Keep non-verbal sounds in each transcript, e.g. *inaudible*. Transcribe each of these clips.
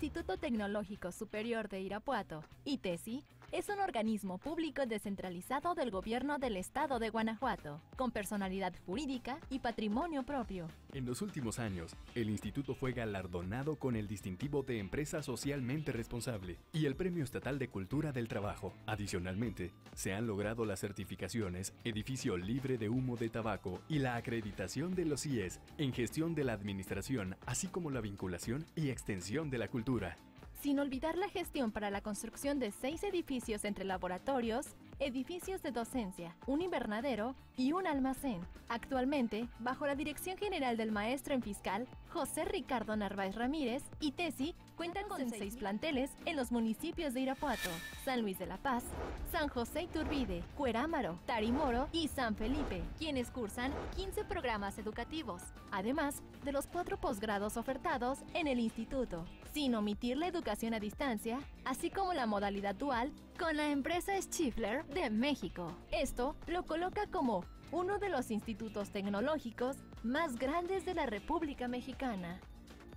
Instituto Tecnológico Superior de Irapuato, ITESI, es un organismo público descentralizado del gobierno del estado de Guanajuato, con personalidad jurídica y patrimonio propio. En los últimos años, el instituto fue galardonado con el distintivo de empresa socialmente responsable y el Premio Estatal de Cultura del Trabajo. Adicionalmente, se han logrado las certificaciones Edificio Libre de Humo de Tabaco y la acreditación de los IES en gestión de la administración, así como la vinculación y extensión de la cultura sin olvidar la gestión para la construcción de seis edificios entre laboratorios, edificios de docencia, un invernadero y un almacén. Actualmente, bajo la dirección general del maestro en fiscal, José Ricardo Narváez Ramírez, y TESI Cuentan con seis planteles en los municipios de Irapuato, San Luis de la Paz, San José Turbide, Cuerámaro, Tarimoro y San Felipe, quienes cursan 15 programas educativos, además de los cuatro posgrados ofertados en el instituto, sin omitir la educación a distancia, así como la modalidad dual con la empresa Schiffler de México. Esto lo coloca como uno de los institutos tecnológicos más grandes de la República Mexicana.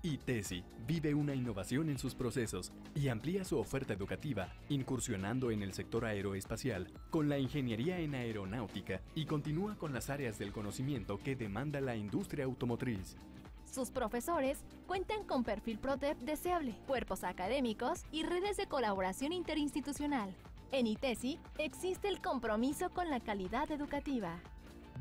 ITESI e vive una innovación en sus procesos y amplía su oferta educativa, incursionando en el sector aeroespacial con la ingeniería en aeronáutica y continúa con las áreas del conocimiento que demanda la industria automotriz. Sus profesores cuentan con perfil PROTEP deseable, cuerpos académicos y redes de colaboración interinstitucional. En ITESI e existe el compromiso con la calidad educativa.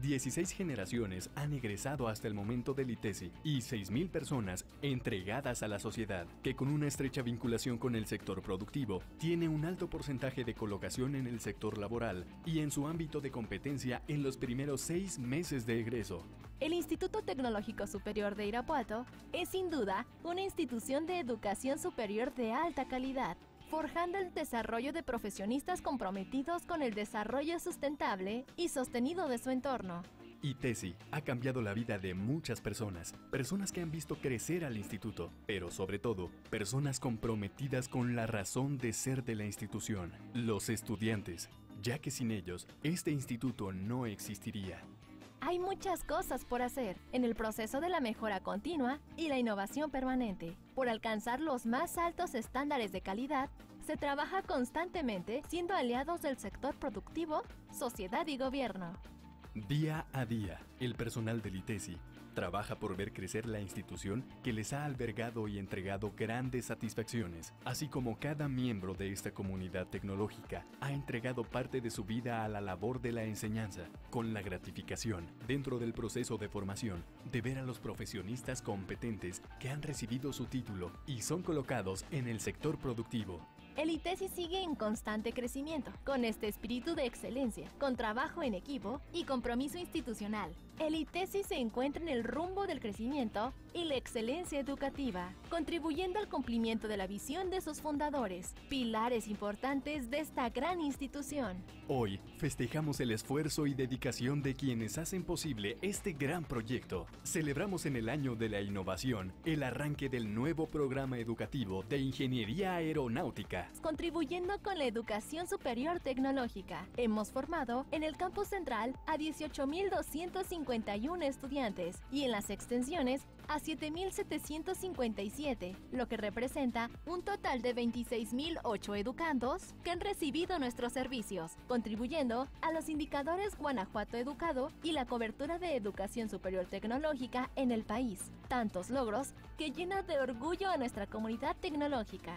16 generaciones han egresado hasta el momento del ITESI e y 6.000 personas entregadas a la sociedad, que con una estrecha vinculación con el sector productivo, tiene un alto porcentaje de colocación en el sector laboral y en su ámbito de competencia en los primeros seis meses de egreso. El Instituto Tecnológico Superior de Irapuato es sin duda una institución de educación superior de alta calidad forjando el desarrollo de profesionistas comprometidos con el desarrollo sustentable y sostenido de su entorno. ITESI ha cambiado la vida de muchas personas, personas que han visto crecer al instituto, pero sobre todo, personas comprometidas con la razón de ser de la institución, los estudiantes, ya que sin ellos, este instituto no existiría. Hay muchas cosas por hacer en el proceso de la mejora continua y la innovación permanente. Por alcanzar los más altos estándares de calidad, se trabaja constantemente siendo aliados del sector productivo, sociedad y gobierno. Día a día, el personal del ITESI Trabaja por ver crecer la institución que les ha albergado y entregado grandes satisfacciones, así como cada miembro de esta comunidad tecnológica ha entregado parte de su vida a la labor de la enseñanza, con la gratificación, dentro del proceso de formación, de ver a los profesionistas competentes que han recibido su título y son colocados en el sector productivo. El ITESI e sigue en constante crecimiento, con este espíritu de excelencia, con trabajo en equipo y compromiso institucional, el ITESI e se encuentra en el rumbo del crecimiento y la excelencia educativa, contribuyendo al cumplimiento de la visión de sus fundadores, pilares importantes de esta gran institución. Hoy festejamos el esfuerzo y dedicación de quienes hacen posible este gran proyecto. Celebramos en el año de la innovación el arranque del nuevo programa educativo de Ingeniería Aeronáutica. Contribuyendo con la educación superior tecnológica, hemos formado en el campus central a 18.250 estudiantes y en las extensiones a 7.757, lo que representa un total de 26.008 educandos que han recibido nuestros servicios, contribuyendo a los indicadores Guanajuato Educado y la cobertura de educación superior tecnológica en el país. Tantos logros que llenan de orgullo a nuestra comunidad tecnológica.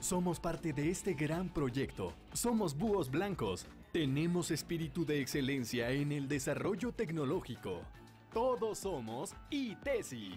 Somos parte de este gran proyecto. Somos Búhos Blancos, tenemos espíritu de excelencia en el desarrollo tecnológico. Todos somos ITESI.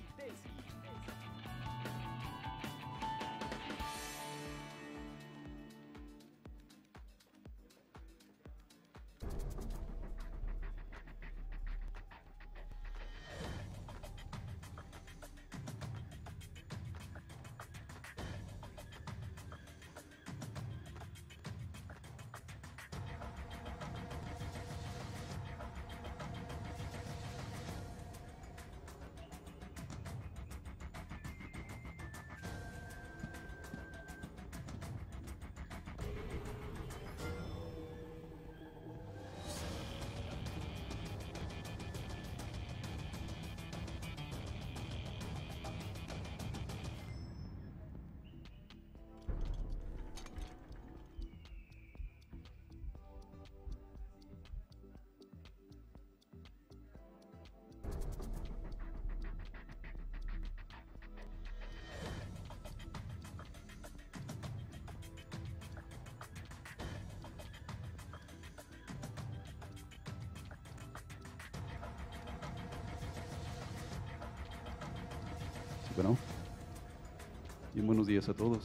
a todos.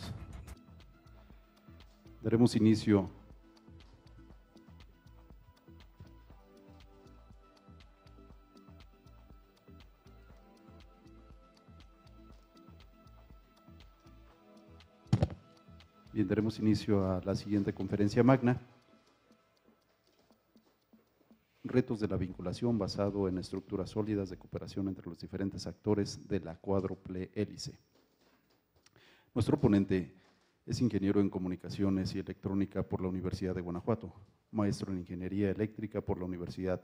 Daremos inicio Bien, daremos inicio a la siguiente conferencia magna. Retos de la vinculación basado en estructuras sólidas de cooperación entre los diferentes actores de la cuádruple hélice. Nuestro ponente es ingeniero en comunicaciones y electrónica por la Universidad de Guanajuato, maestro en ingeniería eléctrica por la Universidad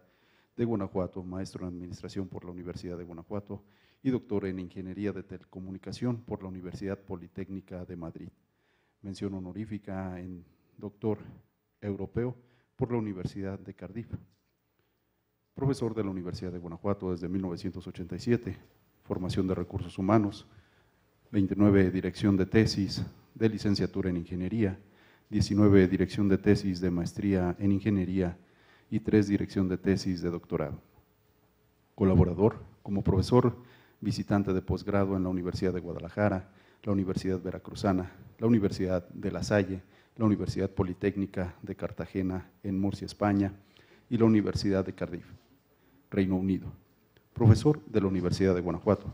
de Guanajuato, maestro en administración por la Universidad de Guanajuato y doctor en ingeniería de telecomunicación por la Universidad Politécnica de Madrid. Mención honorífica en doctor europeo por la Universidad de Cardiff. Profesor de la Universidad de Guanajuato desde 1987, formación de recursos humanos, 29 dirección de tesis de licenciatura en ingeniería, 19 dirección de tesis de maestría en ingeniería y 3 dirección de tesis de doctorado. Colaborador como profesor visitante de posgrado en la Universidad de Guadalajara, la Universidad Veracruzana, la Universidad de La Salle, la Universidad Politécnica de Cartagena en Murcia, España, y la Universidad de Cardiff, Reino Unido. Profesor de la Universidad de Guanajuato,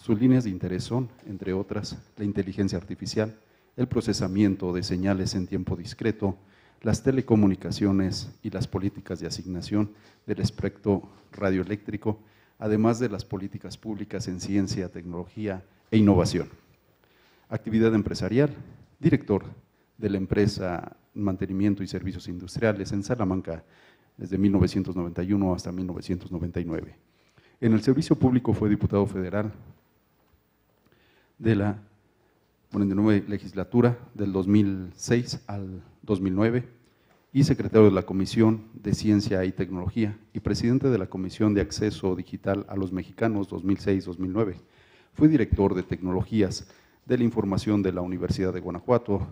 sus líneas de interés son, entre otras, la inteligencia artificial, el procesamiento de señales en tiempo discreto, las telecomunicaciones y las políticas de asignación del espectro radioeléctrico, además de las políticas públicas en ciencia, tecnología e innovación. Actividad empresarial, director de la empresa Mantenimiento y Servicios Industriales en Salamanca desde 1991 hasta 1999. En el servicio público fue diputado federal de la legislatura del 2006 al 2009 y secretario de la Comisión de Ciencia y Tecnología y presidente de la Comisión de Acceso Digital a los Mexicanos 2006-2009. Fue director de Tecnologías de la Información de la Universidad de Guanajuato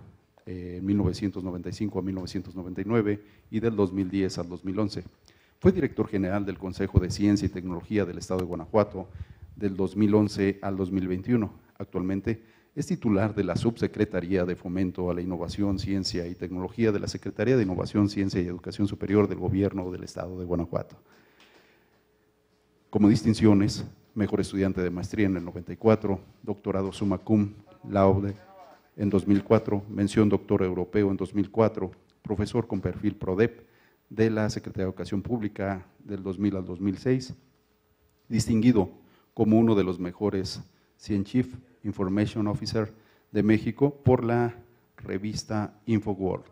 eh, en 1995 a 1999 y del 2010 al 2011. Fue director general del Consejo de Ciencia y Tecnología del Estado de Guanajuato del 2011 al 2021. Actualmente es titular de la Subsecretaría de Fomento a la Innovación, Ciencia y Tecnología de la Secretaría de Innovación, Ciencia y Educación Superior del Gobierno del Estado de Guanajuato. Como distinciones, mejor estudiante de maestría en el 94, doctorado summa cum laude en 2004, mención doctor europeo en 2004, profesor con perfil PRODEP de la Secretaría de Educación Pública del 2000 al 2006, distinguido como uno de los mejores Cien Chief Information Officer de México por la revista InfoWorld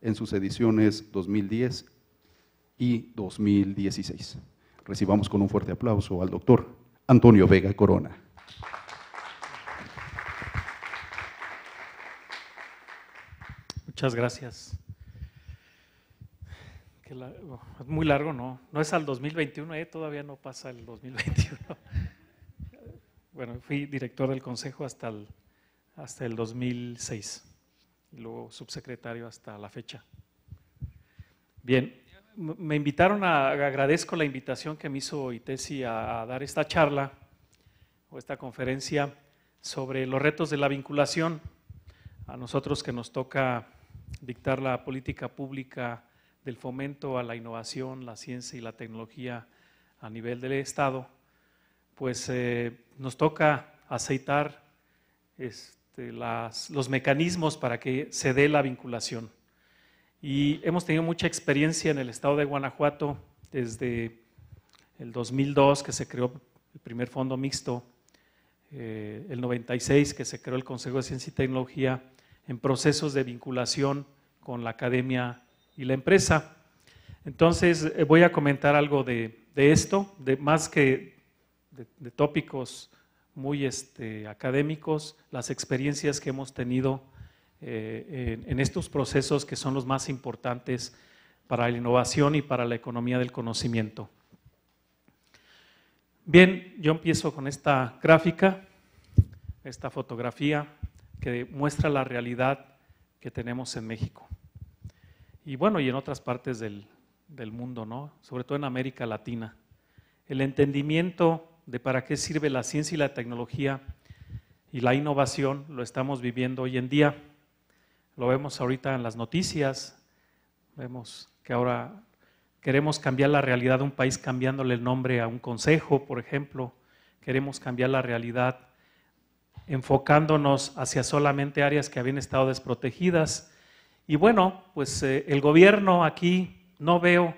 en sus ediciones 2010 y 2016. Recibamos con un fuerte aplauso al doctor Antonio Vega Corona. Muchas gracias. Oh, es muy largo, ¿no? No es al 2021, ¿eh? todavía no pasa el 2021 bueno, fui director del consejo hasta el, hasta el 2006 y luego subsecretario hasta la fecha. Bien, me invitaron a, agradezco la invitación que me hizo ITESI a dar esta charla o esta conferencia sobre los retos de la vinculación. A nosotros que nos toca dictar la política pública del fomento a la innovación, la ciencia y la tecnología a nivel del Estado pues eh, nos toca aceitar este, los mecanismos para que se dé la vinculación. Y hemos tenido mucha experiencia en el estado de Guanajuato desde el 2002 que se creó el primer fondo mixto, eh, el 96 que se creó el Consejo de Ciencia y Tecnología en procesos de vinculación con la academia y la empresa. Entonces eh, voy a comentar algo de, de esto, de, más que de, tópicos muy este, académicos, las experiencias que hemos tenido eh, en, estos procesos que son los más importantes para la innovación y para la economía del conocimiento. Bien, yo empiezo con esta gráfica, esta fotografía que muestra la realidad que tenemos en México. Y bueno, y en otras partes del, mundo, Sobre todo en América Latina. El entendimiento de para qué sirve la ciencia y la tecnología y la innovación lo estamos viviendo hoy en día. Lo vemos ahorita en las noticias, vemos que ahora queremos cambiar la realidad de un país cambiándole el nombre a un consejo, por ejemplo, queremos cambiar la realidad enfocándonos hacia solamente áreas que habían estado desprotegidas. Y bueno, pues eh, el gobierno aquí no veo,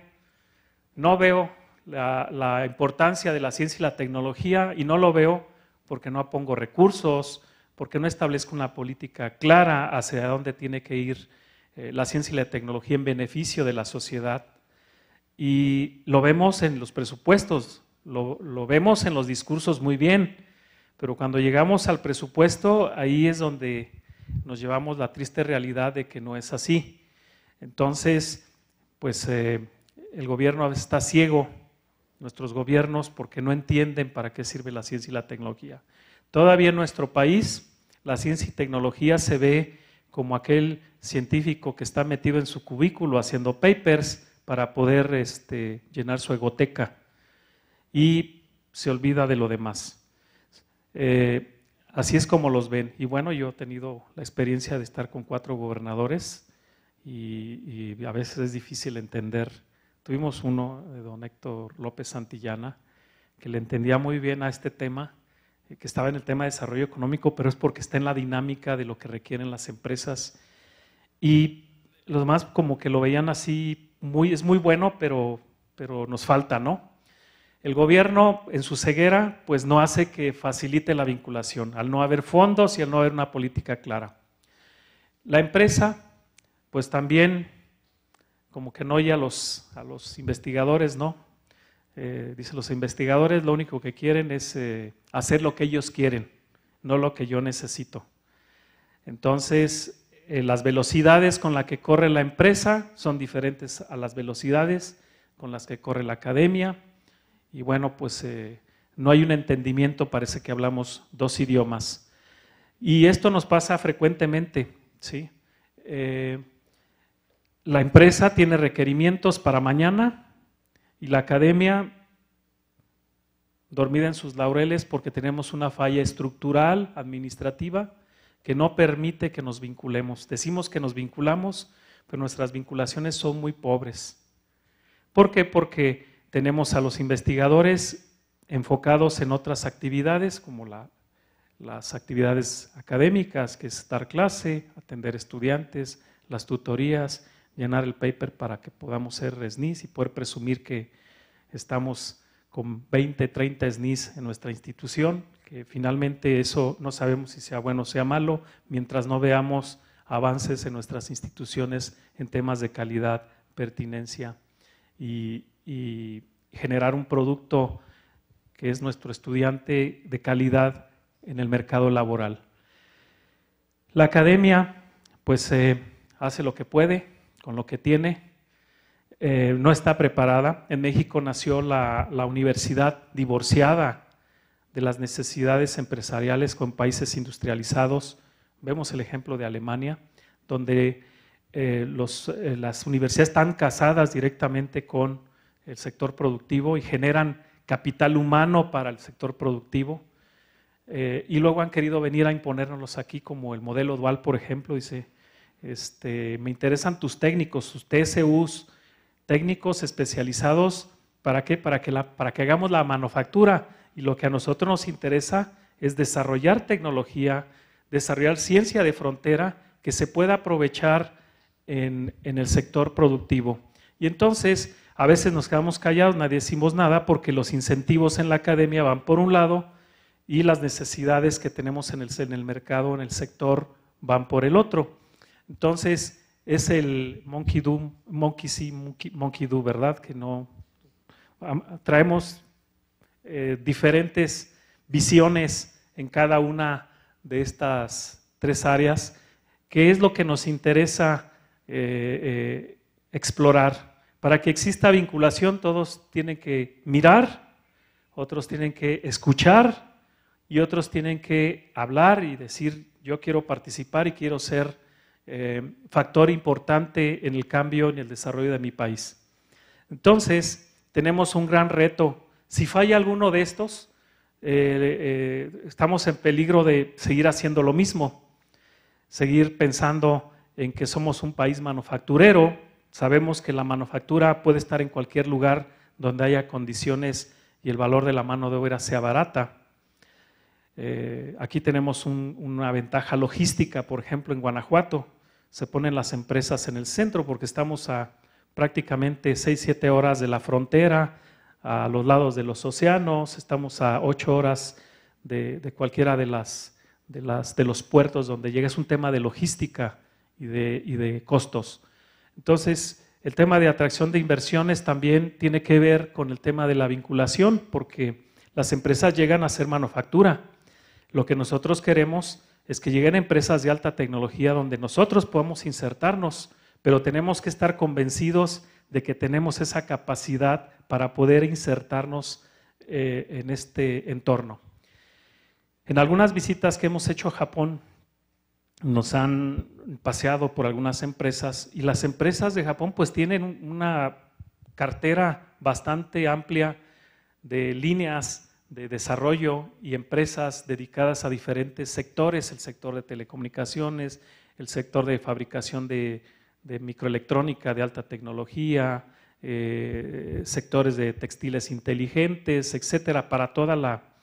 no veo la, importancia de la ciencia y la tecnología y no lo veo porque no pongo recursos, porque no establezco una política clara hacia dónde tiene que ir eh, la ciencia y la tecnología en beneficio de la sociedad. Y lo vemos en los presupuestos, lo, vemos en los discursos muy bien, pero cuando llegamos al presupuesto, ahí es donde nos llevamos la triste realidad de que no es así. Entonces, pues eh, el gobierno está ciego nuestros gobiernos porque no entienden para qué sirve la ciencia y la tecnología. Todavía en nuestro país la ciencia y tecnología se ve como aquel científico que está metido en su cubículo haciendo papers para poder este, llenar su egoteca y se olvida de lo demás. Eh, así es como los ven. Y bueno, yo he tenido la experiencia de estar con cuatro gobernadores y a veces es difícil entender Tuvimos uno de eh, don Héctor López Santillana, que le entendía muy bien a este tema, eh, que estaba en el tema de desarrollo económico, pero es porque está en la dinámica de lo que requieren las empresas. Y los demás como que lo veían así, muy, es muy bueno, pero, pero nos falta, ¿no? El gobierno en su ceguera pues no hace que facilite la vinculación, al no haber fondos y al no haber una política clara. La empresa pues también como que no oye a los, a los investigadores, ¿no? Eh, dice, los investigadores lo único que quieren es eh, hacer lo que ellos quieren, no lo que yo necesito. Entonces, eh, las velocidades con las que corre la empresa son diferentes a las velocidades con las que corre la academia. Y bueno, pues no hay un entendimiento, parece que hablamos dos idiomas. Y esto nos pasa frecuentemente, ¿sí? la empresa tiene requerimientos para mañana y la academia dormida en sus laureles porque tenemos una falla estructural, administrativa, que no permite que nos vinculemos. Decimos que nos vinculamos, pero nuestras vinculaciones son muy pobres. ¿Por qué? Porque tenemos a los investigadores enfocados en otras actividades, como las actividades académicas, que es dar clase, atender estudiantes, las tutorías, llenar el paper para que podamos ser SNIS y poder presumir que estamos con 20, 30 SNIS en nuestra institución, que finalmente eso no sabemos si sea bueno o sea malo, mientras no veamos avances en nuestras instituciones en temas de calidad, pertinencia y, generar un producto que es nuestro estudiante de calidad en el mercado laboral. La academia pues eh, hace lo que puede, con lo que tiene, eh, no está preparada. En México nació la, universidad divorciada de las necesidades empresariales con países industrializados. Vemos el ejemplo de Alemania, donde eh, los, eh, las universidades están casadas directamente con el sector productivo y generan capital humano para el sector productivo. y luego han querido venir a imponérnoslos aquí como el modelo dual, por ejemplo, dice, este, me interesan tus técnicos, tus TSUs, técnicos especializados, ¿para qué? Para que, para que hagamos la manufactura. Y lo que a nosotros nos interesa es desarrollar tecnología, desarrollar ciencia de frontera que se pueda aprovechar en, el sector productivo. Y entonces, a veces nos quedamos callados, nadie decimos nada, porque los incentivos en la academia van por un lado y las necesidades que tenemos en el mercado, en el sector, van por el otro. Entonces, es el Monkey Do, Monkey See, Monkey, Do, ¿verdad? Que no. Traemos eh, diferentes visiones en cada una de estas tres áreas, que es lo que nos interesa eh, eh, explorar. Para que exista vinculación, todos tienen que mirar, otros tienen que escuchar y otros tienen que hablar y decir, yo quiero participar y quiero ser eh, factor importante en el cambio y el desarrollo de mi país. Entonces, tenemos un gran reto. Si falla alguno de estos, eh, eh, estamos en peligro de seguir haciendo lo mismo, seguir pensando en que somos un país manufacturero. Sabemos que la manufactura puede estar en cualquier lugar donde haya condiciones y el valor de la mano de obra sea barata. aquí tenemos una ventaja logística, por ejemplo, en Guanajuato se ponen las empresas en el centro porque estamos a prácticamente 6-7 horas de la frontera, a los lados de los océanos, estamos a 8 horas de, cualquiera de, las, de, las, de los puertos donde llega. Es un tema de logística y de, y de costos. Entonces, el tema de atracción de inversiones también tiene que ver con el tema de la vinculación, porque las empresas llegan a hacer manufactura. Lo que nosotros queremos es que lleguen empresas de alta tecnología donde nosotros podamos insertarnos, pero tenemos que estar convencidos de que tenemos esa capacidad para poder insertarnos eh, en este entorno. En algunas visitas que hemos hecho a Japón, nos han paseado por algunas empresas y las empresas de Japón pues tienen una cartera bastante amplia de líneas de desarrollo y empresas dedicadas a diferentes sectores, el sector de telecomunicaciones, el sector de fabricación de, microelectrónica de alta tecnología, eh, sectores de textiles inteligentes, etcétera, para toda la,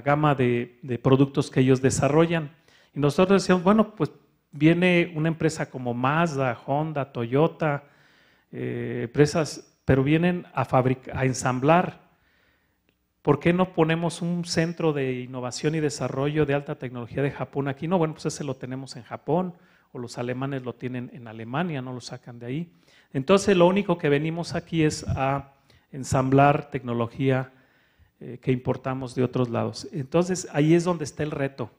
gama de, productos que ellos desarrollan. Y nosotros decíamos, bueno, pues viene una empresa como Mazda, Honda, Toyota, eh, empresas, pero vienen a, a ensamblar ¿Por qué no ponemos un centro de innovación y desarrollo de alta tecnología de Japón aquí? No, bueno, pues ese lo tenemos en Japón, o los alemanes lo tienen en Alemania, no lo sacan de ahí. Entonces, lo único que venimos aquí es a ensamblar tecnología eh, que importamos de otros lados. Entonces, ahí es donde está el reto.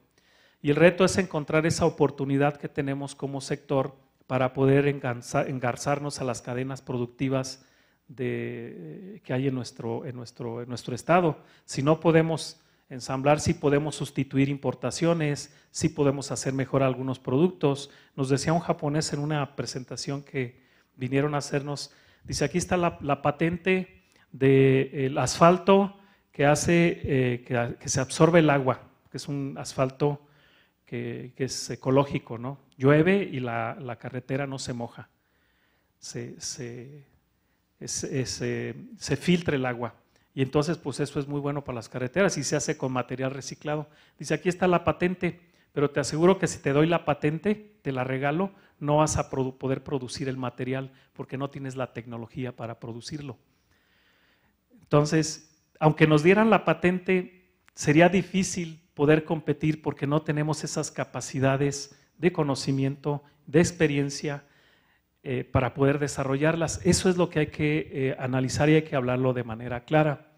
Y el reto es encontrar esa oportunidad que tenemos como sector para poder engarzarnos a las cadenas productivas de, eh, que hay en nuestro, en, nuestro, en nuestro estado. Si no podemos ensamblar, si podemos sustituir importaciones, si podemos hacer mejor algunos productos. Nos decía un japonés en una presentación que vinieron a hacernos, dice, aquí está la, patente del asfalto que hace eh, que, se absorbe el agua, que es un asfalto que, es ecológico, ¿no? Llueve y la, carretera no se moja, se, eh, se filtre el agua. Y entonces, pues eso es muy bueno para las carreteras y se hace con material reciclado. Dice, aquí está la patente, pero te aseguro que si te doy la patente, te la regalo, no vas a poder producir el material porque no tienes la tecnología para producirlo. Entonces, aunque nos dieran la patente, sería difícil poder competir porque no tenemos esas capacidades de conocimiento, de experiencia, eh, para poder desarrollarlas. Eso es lo que hay que eh, analizar y hay que hablarlo de manera clara.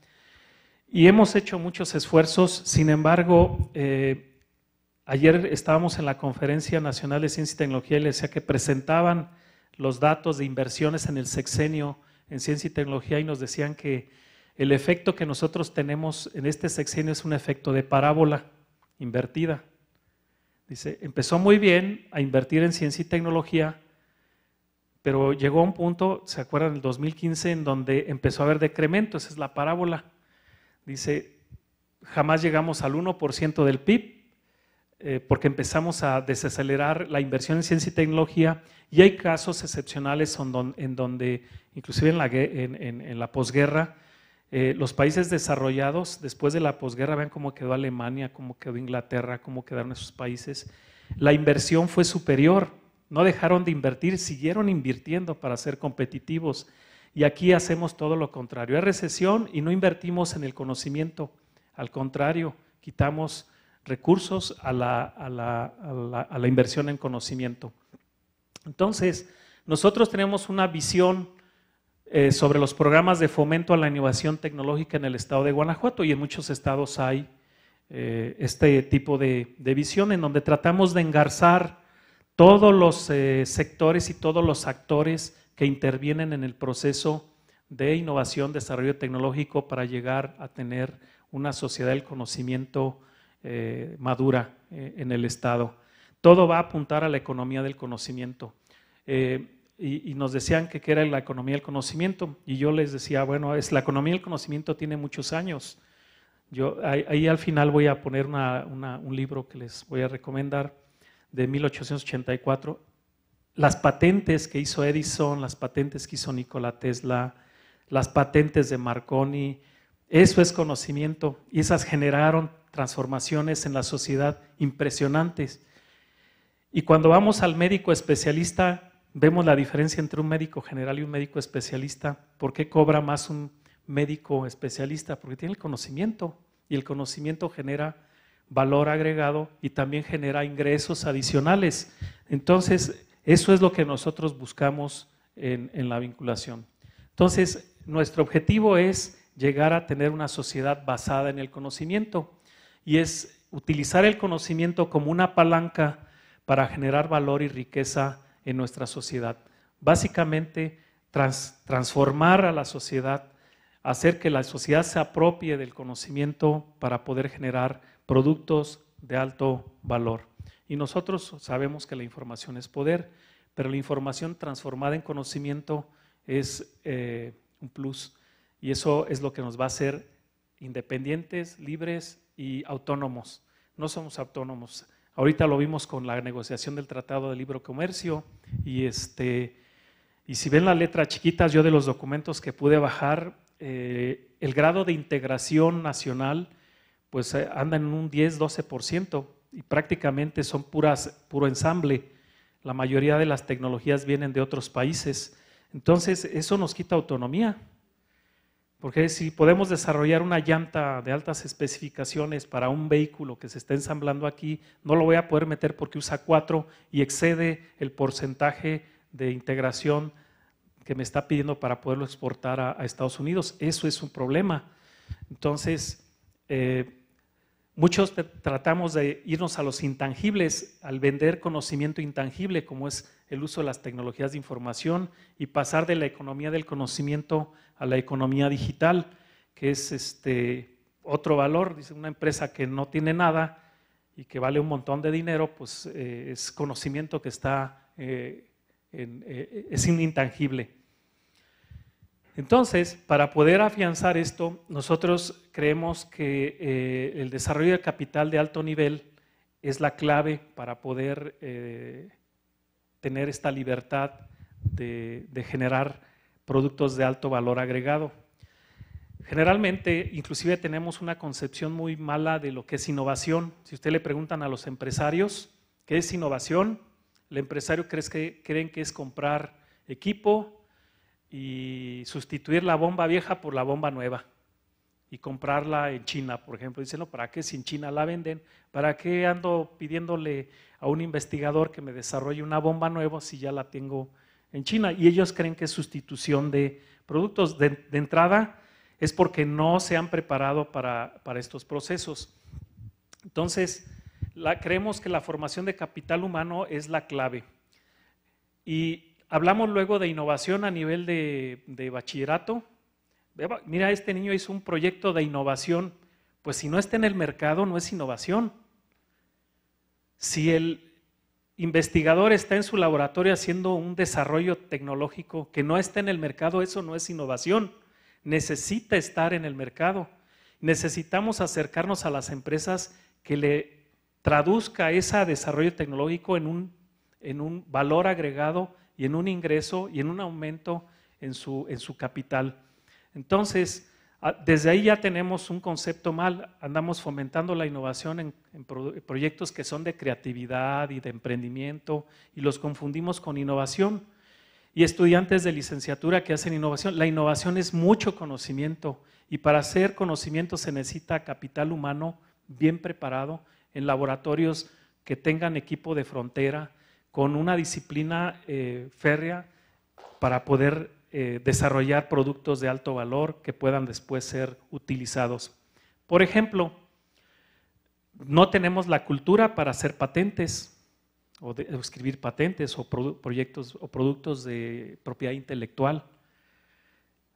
Y hemos hecho muchos esfuerzos, sin embargo, eh, ayer estábamos en la Conferencia Nacional de Ciencia y Tecnología y les decía que presentaban los datos de inversiones en el sexenio en ciencia y tecnología y nos decían que el efecto que nosotros tenemos en este sexenio es un efecto de parábola invertida. Dice, empezó muy bien a invertir en ciencia y tecnología, pero llegó a un punto, ¿se acuerdan el 2015? En donde empezó a haber decrementos, esa es la parábola. Dice, jamás llegamos al 1% del PIB eh, porque empezamos a desacelerar la inversión en ciencia y tecnología y hay casos excepcionales en donde, inclusive en la, posguerra, eh, los países desarrollados después de la posguerra, vean cómo quedó Alemania, cómo quedó Inglaterra, cómo quedaron esos países, la inversión fue superior no dejaron de invertir, siguieron invirtiendo para ser competitivos. Y aquí hacemos todo lo contrario. Hay recesión y no invertimos en el conocimiento. Al contrario, quitamos recursos a la, a la, inversión en conocimiento. Entonces, nosotros tenemos una visión eh, sobre los programas de fomento a la innovación tecnológica en el estado de Guanajuato y en muchos estados hay eh, este tipo de, de visión en donde tratamos de engarzar todos los eh, sectores y todos los actores que intervienen en el proceso de innovación, desarrollo tecnológico para llegar a tener una sociedad del conocimiento eh, madura eh, en el Estado. Todo va a apuntar a la economía del conocimiento. Y, nos decían que, era la economía del conocimiento. Y yo les decía, bueno, es la economía del conocimiento tiene muchos años. Yo ahí, al final voy a poner un libro que les voy a recomendar de 1884, las patentes que hizo Edison, las patentes que hizo Nikola Tesla, las patentes de Marconi, eso es conocimiento y esas generaron transformaciones en la sociedad impresionantes. Y cuando vamos al médico especialista, vemos la diferencia entre un médico general y un médico especialista. ¿Por qué cobra más un médico especialista? Porque tiene el conocimiento y el conocimiento genera valor agregado y también genera ingresos adicionales. Entonces, eso es lo que nosotros buscamos en, la vinculación. Entonces, nuestro objetivo es llegar a tener una sociedad basada en el conocimiento y es utilizar el conocimiento como una palanca para generar valor y riqueza en nuestra sociedad. Básicamente, transformar a la sociedad, hacer que la sociedad se apropie del conocimiento para poder generar productos de alto valor. Y nosotros sabemos que la información es poder, pero la información transformada en conocimiento es eh, un plus y eso es lo que nos va a hacer independientes, libres y autónomos. No somos autónomos. Ahorita lo vimos con la negociación del Tratado de Libre Comercio y este y si ven la letra chiquita yo de los documentos que pude bajar eh, el grado de integración nacional pues eh, andan en un 10, 12% y prácticamente son puras, puro ensamble. La mayoría de las tecnologías vienen de otros países. Entonces, eso nos quita autonomía. Porque si podemos desarrollar una llanta de altas especificaciones para un vehículo que se está ensamblando aquí, no lo voy a poder meter porque usa 4 y excede el porcentaje de integración que me está pidiendo para poderlo exportar a, Estados Unidos. Eso es un problema. Entonces, eh, Muchos tratamos de irnos a los intangibles, al vender conocimiento intangible, como es el uso de las tecnologías de información, y pasar de la economía del conocimiento a la economía digital, que es este otro valor. Dice una empresa que no tiene nada y que vale un montón de dinero, pues eh, es conocimiento que está eh, eh, es intangible. Entonces, para poder afianzar esto, nosotros creemos que eh, el desarrollo de capital de alto nivel es la clave para poder eh, tener esta libertad de, generar productos de alto valor agregado. Generalmente, inclusive tenemos una concepción muy mala de lo que es innovación. Si usted le preguntan a los empresarios qué es innovación, el empresario cree creen que es comprar equipo, y sustituir la bomba vieja por la bomba nueva y comprarla en China, por ejemplo. Dicen, ¿para qué si en China la venden? ¿Para qué ando pidiéndole a un investigador que me desarrolle una bomba nueva si ya la tengo en China? Y ellos creen que es sustitución de productos. De, entrada es porque no se han preparado para, para estos procesos. Entonces, creemos que la formación de capital humano es la clave. Y Hablamos luego de innovación a nivel de, bachillerato. Mira, este niño hizo un proyecto de innovación. Pues si no está en el mercado, no es innovación. Si el investigador está en su laboratorio haciendo un desarrollo tecnológico que no está en el mercado, eso no es innovación. Necesita estar en el mercado. Necesitamos acercarnos a las empresas que le traduzca ese desarrollo tecnológico en un valor agregado y en un ingreso y en un aumento en su, en su capital. Entonces, ah, desde ahí ya tenemos un concepto mal, andamos fomentando la innovación en, proyectos que son de creatividad y de emprendimiento y los confundimos con innovación. Y estudiantes de licenciatura que hacen innovación, la innovación es mucho conocimiento y para hacer conocimiento se necesita capital humano bien preparado en laboratorios que tengan equipo de frontera, con una disciplina eh, férrea para poder eh, desarrollar productos de alto valor que puedan después ser utilizados. Por ejemplo, no tenemos la cultura para hacer patentes o, escribir patentes o proyectos o productos de propiedad intelectual.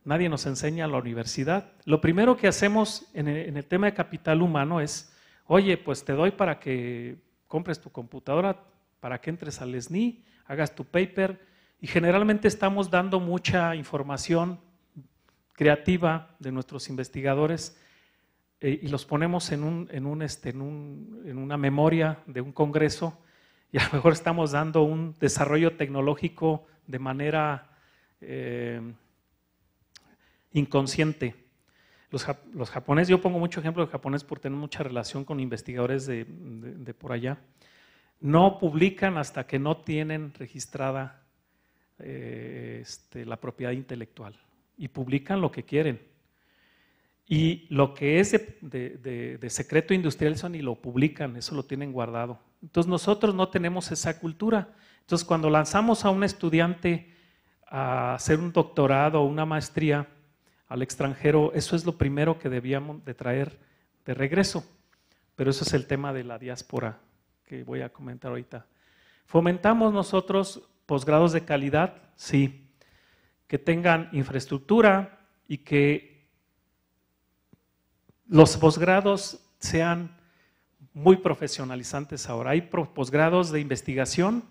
Nadie nos enseña a la universidad. Lo primero que hacemos en el tema de capital humano es, oye, pues te doy para que compres tu computadora, para que entres al SNI, hagas tu paper y generalmente estamos dando mucha información creativa de nuestros investigadores eh, y los ponemos en, un, en, este, en, una memoria de un congreso y a lo mejor estamos dando un desarrollo tecnológico de manera eh, inconsciente. Los, japoneses, yo pongo mucho ejemplo de japonés por tener mucha relación con investigadores de por allá no publican hasta que no tienen registrada eh, este, la propiedad intelectual y publican lo que quieren. Y lo que es de, de, secreto industrial son y lo publican, eso lo tienen guardado. Entonces nosotros no tenemos esa cultura. Entonces cuando lanzamos a un estudiante a hacer un doctorado o una maestría al extranjero, eso es lo primero que debíamos de traer de regreso. Pero eso es el tema de la diáspora que voy a comentar ahorita. ¿Fomentamos nosotros posgrados de calidad? Sí. Que tengan infraestructura y que los posgrados sean muy profesionalizantes ahora. Hay posgrados de investigación,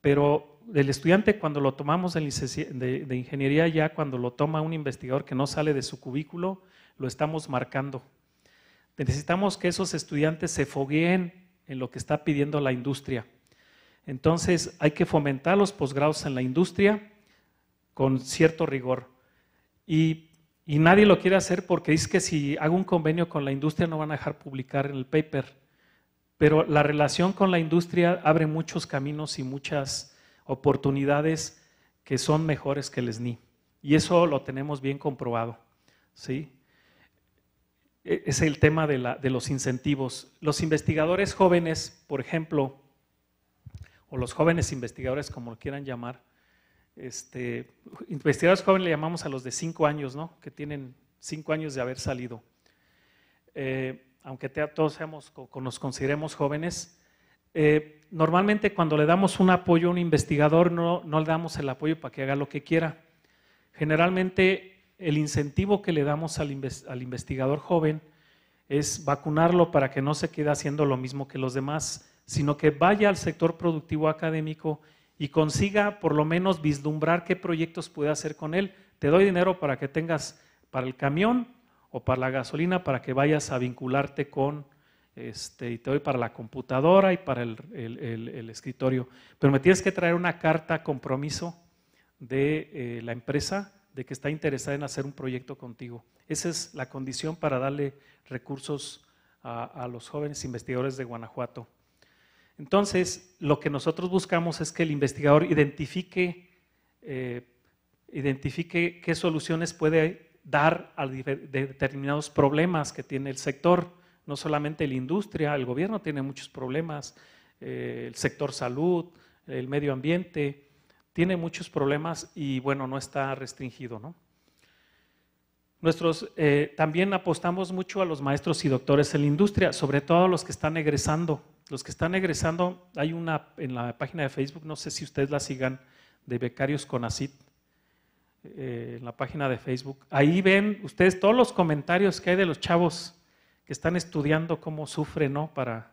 pero el estudiante cuando lo tomamos de, ingeniería, ya cuando lo toma un investigador que no sale de su cubículo, lo estamos marcando. Necesitamos que esos estudiantes se fogueen en lo que está pidiendo la industria. Entonces hay que fomentar los posgrados en la industria con cierto rigor. Y, nadie lo quiere hacer porque dice que si hago un convenio con la industria no van a dejar publicar en el paper. Pero la relación con la industria abre muchos caminos y muchas oportunidades que son mejores que el SNI. Y eso lo tenemos bien comprobado. ¿sí? Eh, es el tema de, los incentivos. Los investigadores jóvenes, por ejemplo, o los jóvenes investigadores, como lo quieran llamar, este, investigadores jóvenes le llamamos a los de cinco años, ¿no? que tienen cinco años de haber salido. Eh, aunque te, todos seamos, nos consideremos jóvenes, eh, normalmente cuando le damos un apoyo a un investigador no, no le damos el apoyo para que haga lo que quiera. Generalmente el incentivo que le damos al, investigador joven es vacunarlo para que no se quede haciendo lo mismo que los demás, sino que vaya al sector productivo académico y consiga por lo menos vislumbrar qué proyectos puede hacer con él. Te doy dinero para que tengas para el camión o para la gasolina para que vayas a vincularte con, este, y te doy para la computadora y para el, escritorio. Pero me tienes que traer una carta compromiso de eh, la empresa de que está interesada en hacer un proyecto contigo. Esa es la condición para darle recursos a, los jóvenes investigadores de Guanajuato. Entonces, lo que nosotros buscamos es que el investigador identifique, eh, identifique qué soluciones puede dar a determinados problemas que tiene el sector. No solamente la industria, el gobierno tiene muchos problemas, eh, el sector salud, el medio ambiente, tiene muchos problemas y bueno, no está restringido, ¿no? Nuestros, eh, también apostamos mucho a los maestros y doctores en la industria, sobre todo a los que están egresando. Los que están egresando, hay una en la página de Facebook, no sé si ustedes la sigan, de Becarios con eh, en la página de Facebook. Ahí ven ustedes todos los comentarios que hay de los chavos que están estudiando cómo sufren ¿no? para,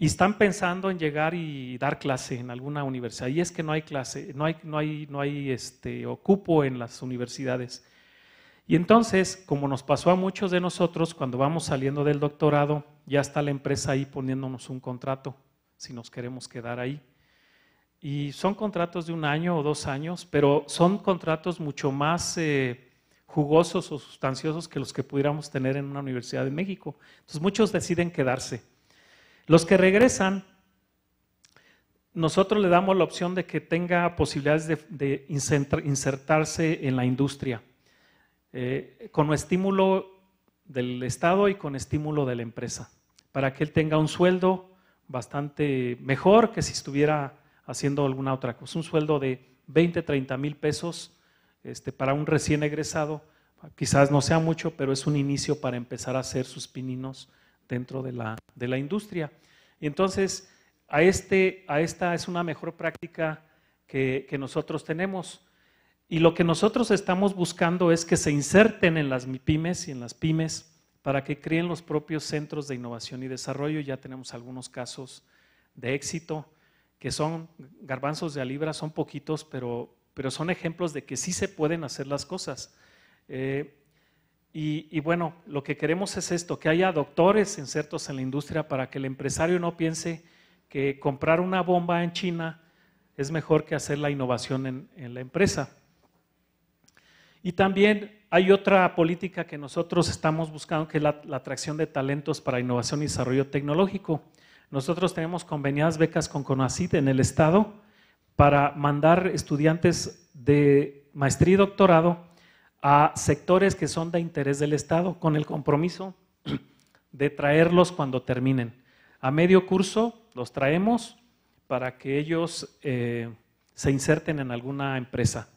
y están pensando en llegar y dar clase en alguna universidad. Y es que no hay clase, no hay, no hay, no hay este, ocupo en las universidades. Y entonces, como nos pasó a muchos de nosotros, cuando vamos saliendo del doctorado, ya está la empresa ahí poniéndonos un contrato, si nos queremos quedar ahí. Y son contratos de un año o dos años, pero son contratos mucho más eh, jugosos o sustanciosos que los que pudiéramos tener en una universidad de México. Entonces muchos deciden quedarse. Los que regresan, nosotros le damos la opción de que tenga posibilidades de, insertarse en la industria, eh, con estímulo del Estado y con estímulo de la empresa, para que él tenga un sueldo bastante mejor que si estuviera haciendo alguna otra cosa, un sueldo de 20, 30 mil pesos este, para un recién egresado, quizás no sea mucho, pero es un inicio para empezar a hacer sus pininos dentro de la, industria. Y entonces, a, este, a esta es una mejor práctica que, nosotros tenemos. Y lo que nosotros estamos buscando es que se inserten en las MIPIMES y en las pymes para que creen los propios centros de innovación y desarrollo. Ya tenemos algunos casos de éxito que son garbanzos de alibra, son poquitos, pero, pero son ejemplos de que sí se pueden hacer las cosas. Eh, y, bueno, lo que queremos es esto, que haya doctores insertos en la industria para que el empresario no piense que comprar una bomba en China es mejor que hacer la innovación en, la empresa. Y también hay otra política que nosotros estamos buscando, que es la, atracción de talentos para innovación y desarrollo tecnológico. Nosotros tenemos conveniadas becas con CONACID en el Estado para mandar estudiantes de maestría y doctorado a sectores que son de interés del Estado con el compromiso de traerlos cuando terminen. A medio curso los traemos para que ellos eh, se inserten en alguna empresa.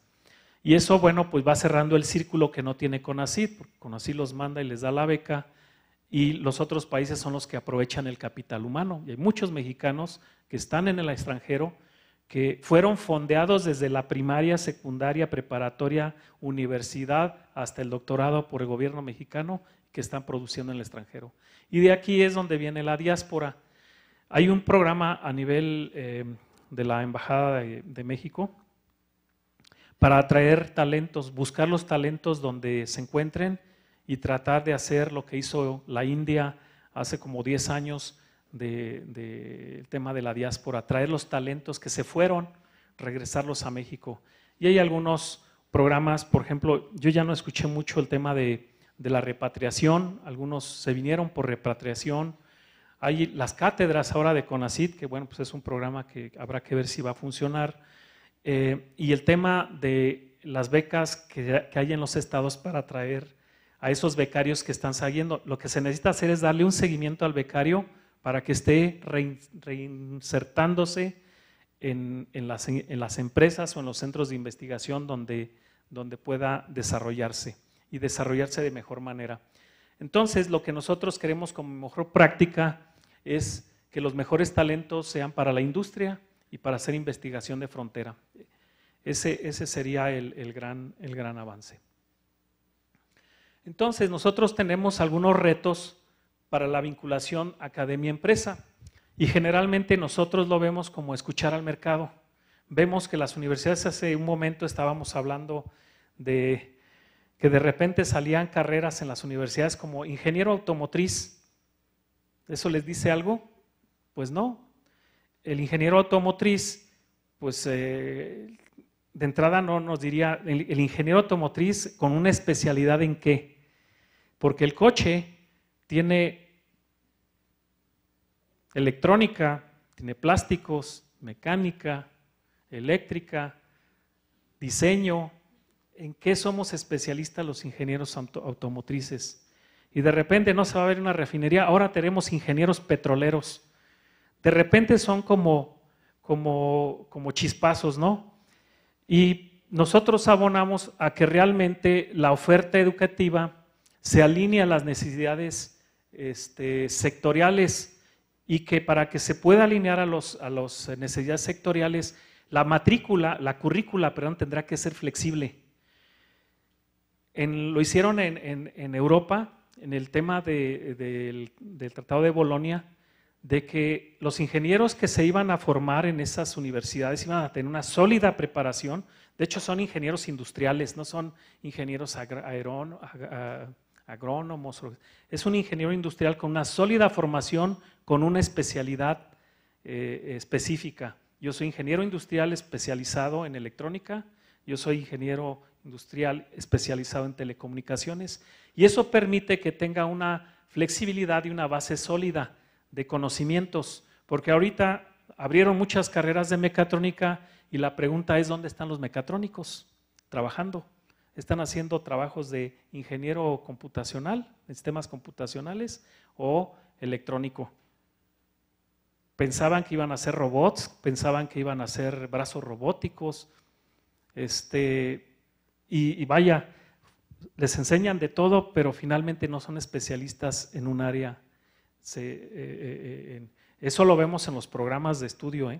Y eso, bueno, pues va cerrando el círculo que no tiene CONACID, porque CONACID los manda y les da la beca, y los otros países son los que aprovechan el capital humano. Y hay muchos mexicanos que están en el extranjero que fueron fondeados desde la primaria, secundaria, preparatoria, universidad hasta el doctorado por el gobierno mexicano que están produciendo en el extranjero. Y de aquí es donde viene la diáspora. Hay un programa a nivel eh, de la Embajada de, de México para atraer talentos, buscar los talentos donde se encuentren y tratar de hacer lo que hizo la India hace como 10 años del de tema de la diáspora, traer los talentos que se fueron, regresarlos a México. Y hay algunos programas, por ejemplo, yo ya no escuché mucho el tema de, de la repatriación, algunos se vinieron por repatriación, hay las cátedras ahora de CONACID, que bueno, pues es un programa que habrá que ver si va a funcionar. Eh, y el tema de las becas que, que, hay en los estados para atraer a esos becarios que están saliendo. Lo que se necesita hacer es darle un seguimiento al becario para que esté reinsertándose en, las, empresas o en los centros de investigación donde, pueda desarrollarse y desarrollarse de mejor manera. Entonces, lo que nosotros queremos como mejor práctica es que los mejores talentos sean para la industria y para hacer investigación de frontera. Ese, sería el gran avance. Entonces, nosotros tenemos algunos retos para la vinculación academia-empresa. Y generalmente nosotros lo vemos como escuchar al mercado. Vemos que las universidades hace un momento estábamos hablando de que de repente salían carreras en las universidades como ingeniero automotriz. ¿Eso les dice algo? Pues no. El ingeniero automotriz, pues eh, de entrada no nos diría, el, el ingeniero automotriz con una especialidad en qué. Porque el coche tiene electrónica, tiene plásticos, mecánica, eléctrica, diseño. ¿En qué somos especialistas los ingenieros automotrices? Y de repente no se va a ver una refinería, ahora tenemos ingenieros petroleros. De repente son como, chispazos, ¿no? Y nosotros abonamos a que realmente la oferta educativa se alinee a las necesidades este, sectoriales y que para que se pueda alinear a las a los eh, necesidades sectoriales, la matrícula, la currícula, perdón, tendrá que ser flexible. En, lo hicieron en, en, Europa, en el tema del, del, Tratado de Bolonia, de que los ingenieros que se iban a formar en esas universidades iban a tener una sólida preparación. De hecho, son ingenieros industriales, no son ingenieros agrónomos, agrónomos. Es un ingeniero industrial con una sólida formación, con una especialidad eh, específica. Yo soy ingeniero industrial especializado en electrónica, yo soy ingeniero industrial especializado en telecomunicaciones y eso permite que tenga una flexibilidad y una base sólida de conocimientos, porque ahorita abrieron muchas carreras de mecatrónica y la pregunta es dónde están los mecatrónicos trabajando están haciendo trabajos de ingeniero computacional, sistemas computacionales o electrónico. Pensaban que iban a ser robots, pensaban que iban a ser brazos robóticos, este, y, vaya, les enseñan de todo, pero finalmente no son especialistas en un área. Eh, eh, eso lo vemos en los programas de estudio. ¿eh?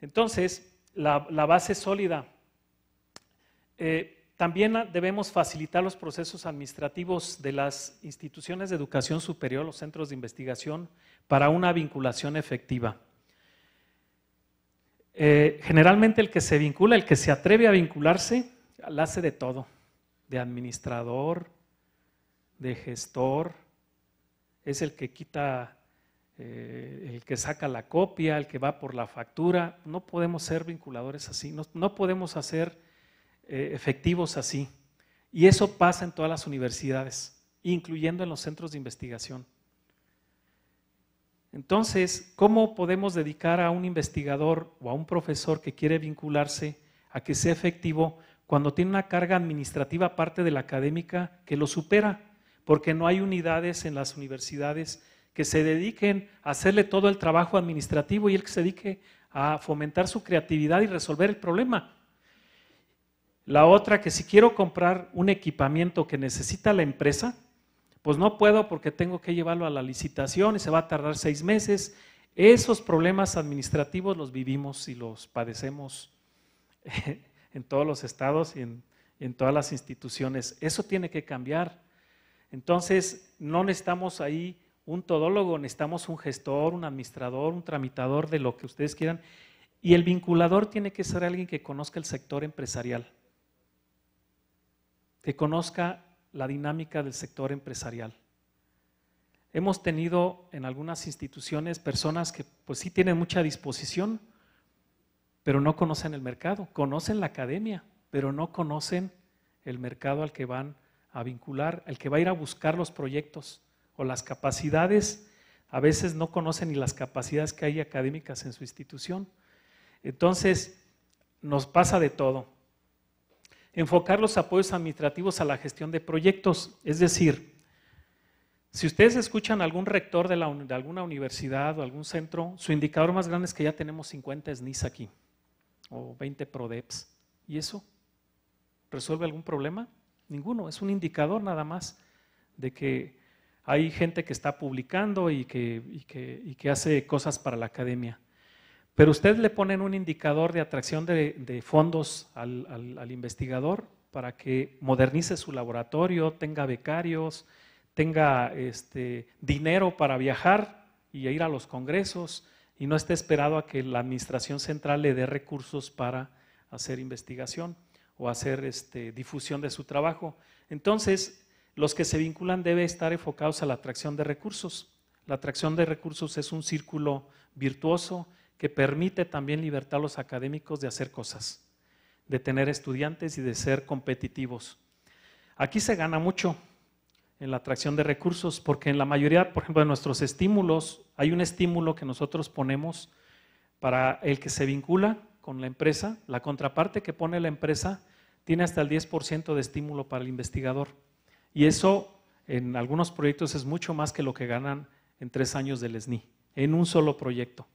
Entonces, la, base sólida. También debemos facilitar los procesos administrativos de las instituciones de educación superior, los centros de investigación, para una vinculación efectiva. Eh, generalmente el que se vincula, el que se atreve a vincularse, la hace de todo, de administrador, de gestor, es el que quita, eh, el que saca la copia, el que va por la factura. No podemos ser vinculadores así, no podemos hacer eh, efectivos así. Y eso pasa en todas las universidades, incluyendo en los centros de investigación. Entonces, ¿cómo podemos dedicar a un investigador o a un profesor que quiere vincularse a que sea efectivo cuando tiene una carga administrativa aparte de la académica que lo supera? Porque no hay unidades en las universidades que se dediquen a hacerle todo el trabajo administrativo y él que se dedique a fomentar su creatividad y resolver el problema. La otra que si quiero comprar un equipamiento que necesita la empresa, pues no puedo porque tengo que llevarlo a la licitación y se va a tardar seis meses. Esos problemas administrativos los vivimos y los padecemos *laughs* en todos los estados y en, todas las instituciones. Eso tiene que cambiar. Entonces, no necesitamos ahí un todólogo, necesitamos un gestor, un administrador, un tramitador de lo que ustedes quieran. Y el vinculador tiene que ser alguien que conozca el sector empresarial que conozca la dinámica del sector empresarial. Hemos tenido en algunas instituciones personas que pues sí tienen mucha disposición, pero no conocen el mercado, conocen la academia, pero no conocen el mercado al que van a vincular, al que va a ir a buscar los proyectos o las capacidades, a veces no conocen ni las capacidades que hay académicas en su institución. Entonces, nos pasa de todo enfocar los apoyos administrativos a la gestión de proyectos. Es decir, si ustedes escuchan a algún rector de, la, alguna universidad o algún centro, su indicador más grande es que ya tenemos 50 SNIS aquí, o 20 PRODEPS. ¿Y eso resuelve algún problema? Ninguno, es un indicador nada más de que hay gente que está publicando y que hace cosas para la academia. Pero ustedes le ponen un indicador de atracción de, fondos al, investigador para que modernice su laboratorio, tenga becarios, tenga este, dinero para viajar y ir a los congresos y no esté esperado a que la administración central le dé recursos para hacer investigación o hacer este, difusión de su trabajo. Entonces, los que se vinculan deben estar enfocados a la atracción de recursos. La atracción de recursos es un círculo virtuoso que permite también libertad a los académicos de hacer cosas, de tener estudiantes y de ser competitivos. Aquí se gana mucho en la atracción de recursos, porque en la mayoría, por ejemplo, de nuestros estímulos, hay un estímulo que nosotros ponemos para el que se vincula con la empresa, la contraparte que pone la empresa tiene hasta el 10% de estímulo para el investigador. Y eso en algunos proyectos es mucho más que lo que ganan en tres años del SNI, en un solo proyecto.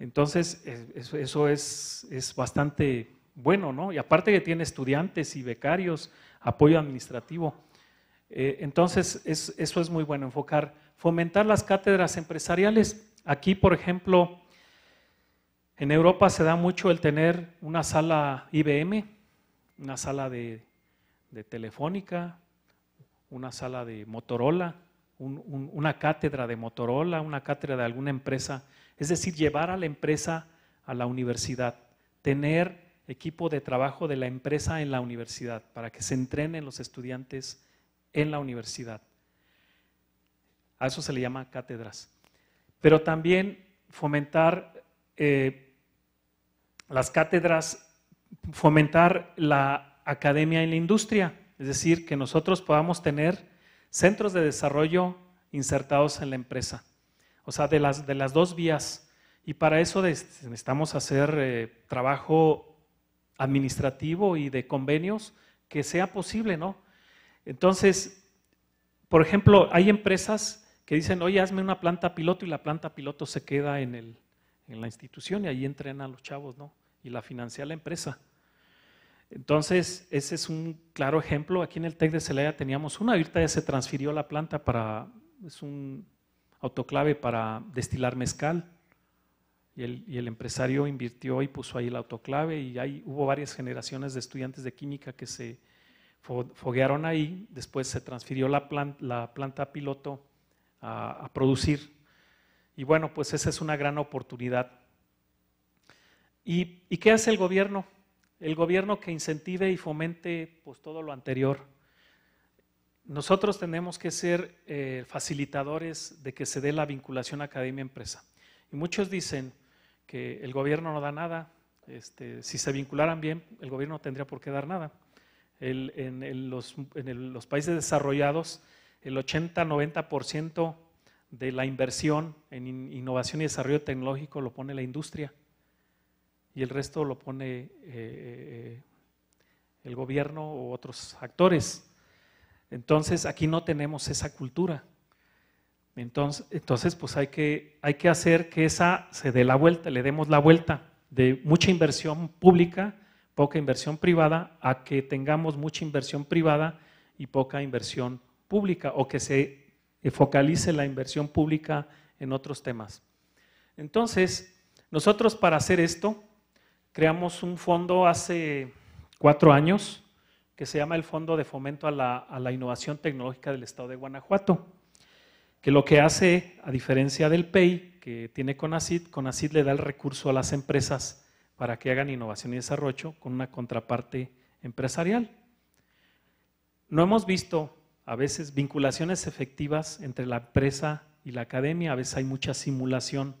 Entonces, eso, es, bastante bueno, ¿no? Y aparte que tiene estudiantes y becarios, apoyo administrativo. Eh, entonces, eso es muy bueno, enfocar, fomentar las cátedras empresariales. Aquí, por ejemplo, en Europa se da mucho el tener una sala IBM, una sala de, Telefónica, una sala de Motorola, una cátedra de Motorola, una cátedra de alguna empresa es decir, llevar a la empresa a la universidad, tener equipo de trabajo de la empresa en la universidad, para que se entrenen los estudiantes en la universidad. A eso se le llama cátedras. Pero también fomentar eh, las cátedras, fomentar la academia en la industria, es decir, que nosotros podamos tener centros de desarrollo insertados en la empresa o sea, de las, de las dos vías. Y para eso necesitamos hacer eh, trabajo administrativo y de convenios que sea posible, ¿no? Entonces, por ejemplo, hay empresas que dicen, oye, hazme una planta piloto y la planta piloto se queda en, la institución y ahí entrenan los chavos, ¿no? Y la financia la empresa. Entonces, ese es un claro ejemplo. Aquí en el TEC de Celaya teníamos una, ahorita ya se transfirió la planta para, es un autoclave para destilar mezcal. Y el, empresario invirtió y puso ahí el autoclave y ahí hubo varias generaciones de estudiantes de química que se foguearon ahí. Después se transfirió la, planta, piloto a, producir. Y bueno, pues esa es una gran oportunidad. ¿Y, ¿Y, qué hace el gobierno? El gobierno que incentive y fomente pues, todo lo anterior. Nosotros tenemos que ser eh, facilitadores de que se dé la vinculación academia-empresa. Y muchos dicen que el gobierno no da nada, este, si se vincularan bien, el gobierno no tendría por qué dar nada. en, los, países desarrollados, el 80-90% de la inversión en innovación y desarrollo tecnológico lo pone la industria y el resto lo pone eh, eh, el gobierno u otros actores. Entonces aquí no tenemos esa cultura. Entonces, pues hay que, hay que hacer que esa se dé la vuelta, le demos la vuelta de mucha inversión pública, poca inversión privada, a que tengamos mucha inversión privada y poca inversión pública, o que se focalice la inversión pública en otros temas. Entonces, nosotros para hacer esto, creamos un fondo hace cuatro años que se llama el Fondo de Fomento a la, Innovación Tecnológica del Estado de Guanajuato, que lo que hace, a diferencia del PEI que tiene CONACID, CONACID le da el recurso a las empresas para que hagan innovación y desarrollo con una contraparte empresarial. No hemos visto a veces vinculaciones efectivas entre la empresa y la academia, a veces hay mucha simulación.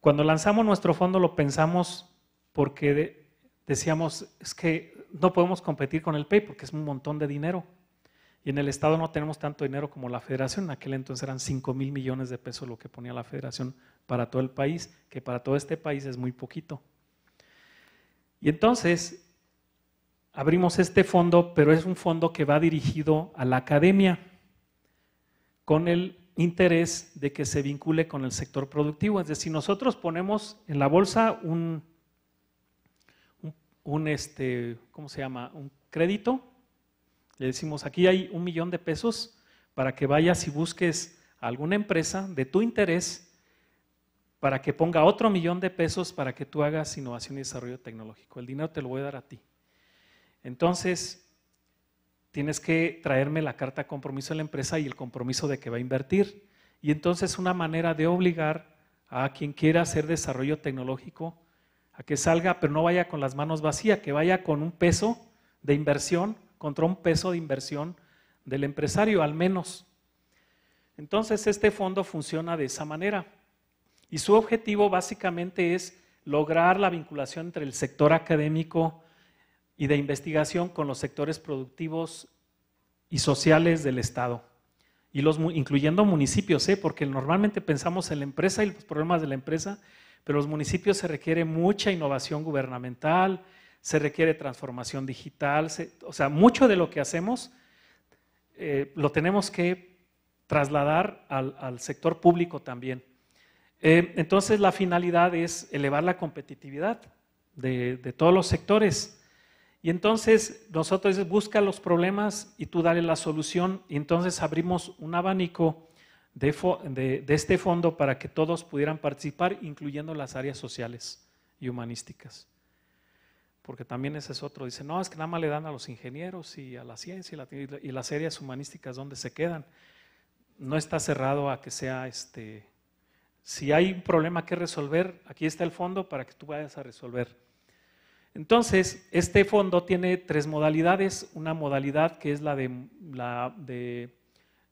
Cuando lanzamos nuestro fondo lo pensamos porque decíamos, es que no podemos competir con el PEI porque es un montón de dinero. Y en el Estado no tenemos tanto dinero como la Federación. En aquel entonces eran 5 mil millones de pesos lo que ponía la Federación para todo el país, que para todo este país es muy poquito. Y entonces abrimos este fondo, pero es un fondo que va dirigido a la academia con el interés de que se vincule con el sector productivo. Es decir, nosotros ponemos en la bolsa un, un, este, ¿cómo se llama? Un crédito. Le decimos, aquí hay un millón de pesos para que vayas y busques a alguna empresa de tu interés para que ponga otro millón de pesos para que tú hagas innovación y desarrollo tecnológico. El dinero te lo voy a dar a ti. Entonces, tienes que traerme la carta compromiso de la empresa y el compromiso de que va a invertir. Y entonces una manera de obligar a quien quiera hacer desarrollo tecnológico a que salga, pero no vaya con las manos vacías, que vaya con un peso de inversión, contra un peso de inversión del empresario, al menos. Entonces, este fondo funciona de esa manera. Y su objetivo básicamente es lograr la vinculación entre el sector académico y de investigación con los sectores productivos y sociales del Estado, y los, incluyendo municipios, ¿eh? porque normalmente pensamos en la empresa y los problemas de la empresa, pero los municipios se requiere mucha innovación gubernamental, se requiere transformación digital, o sea, mucho de lo que hacemos eh, lo tenemos que trasladar al, sector público también. Eh, entonces la finalidad es elevar la competitividad de, todos los sectores. Y entonces nosotros buscamos los problemas y tú dale la solución. Y entonces abrimos un abanico de, este fondo para que todos pudieran participar, incluyendo las áreas sociales y humanísticas porque también ese es otro. Dice, no, es que nada más le dan a los ingenieros y a la ciencia y, las áreas humanísticas donde se quedan. No está cerrado a que sea este. Si hay un problema que resolver, aquí está el fondo para que tú vayas a resolver. Entonces, este fondo tiene tres modalidades. Una modalidad que es la de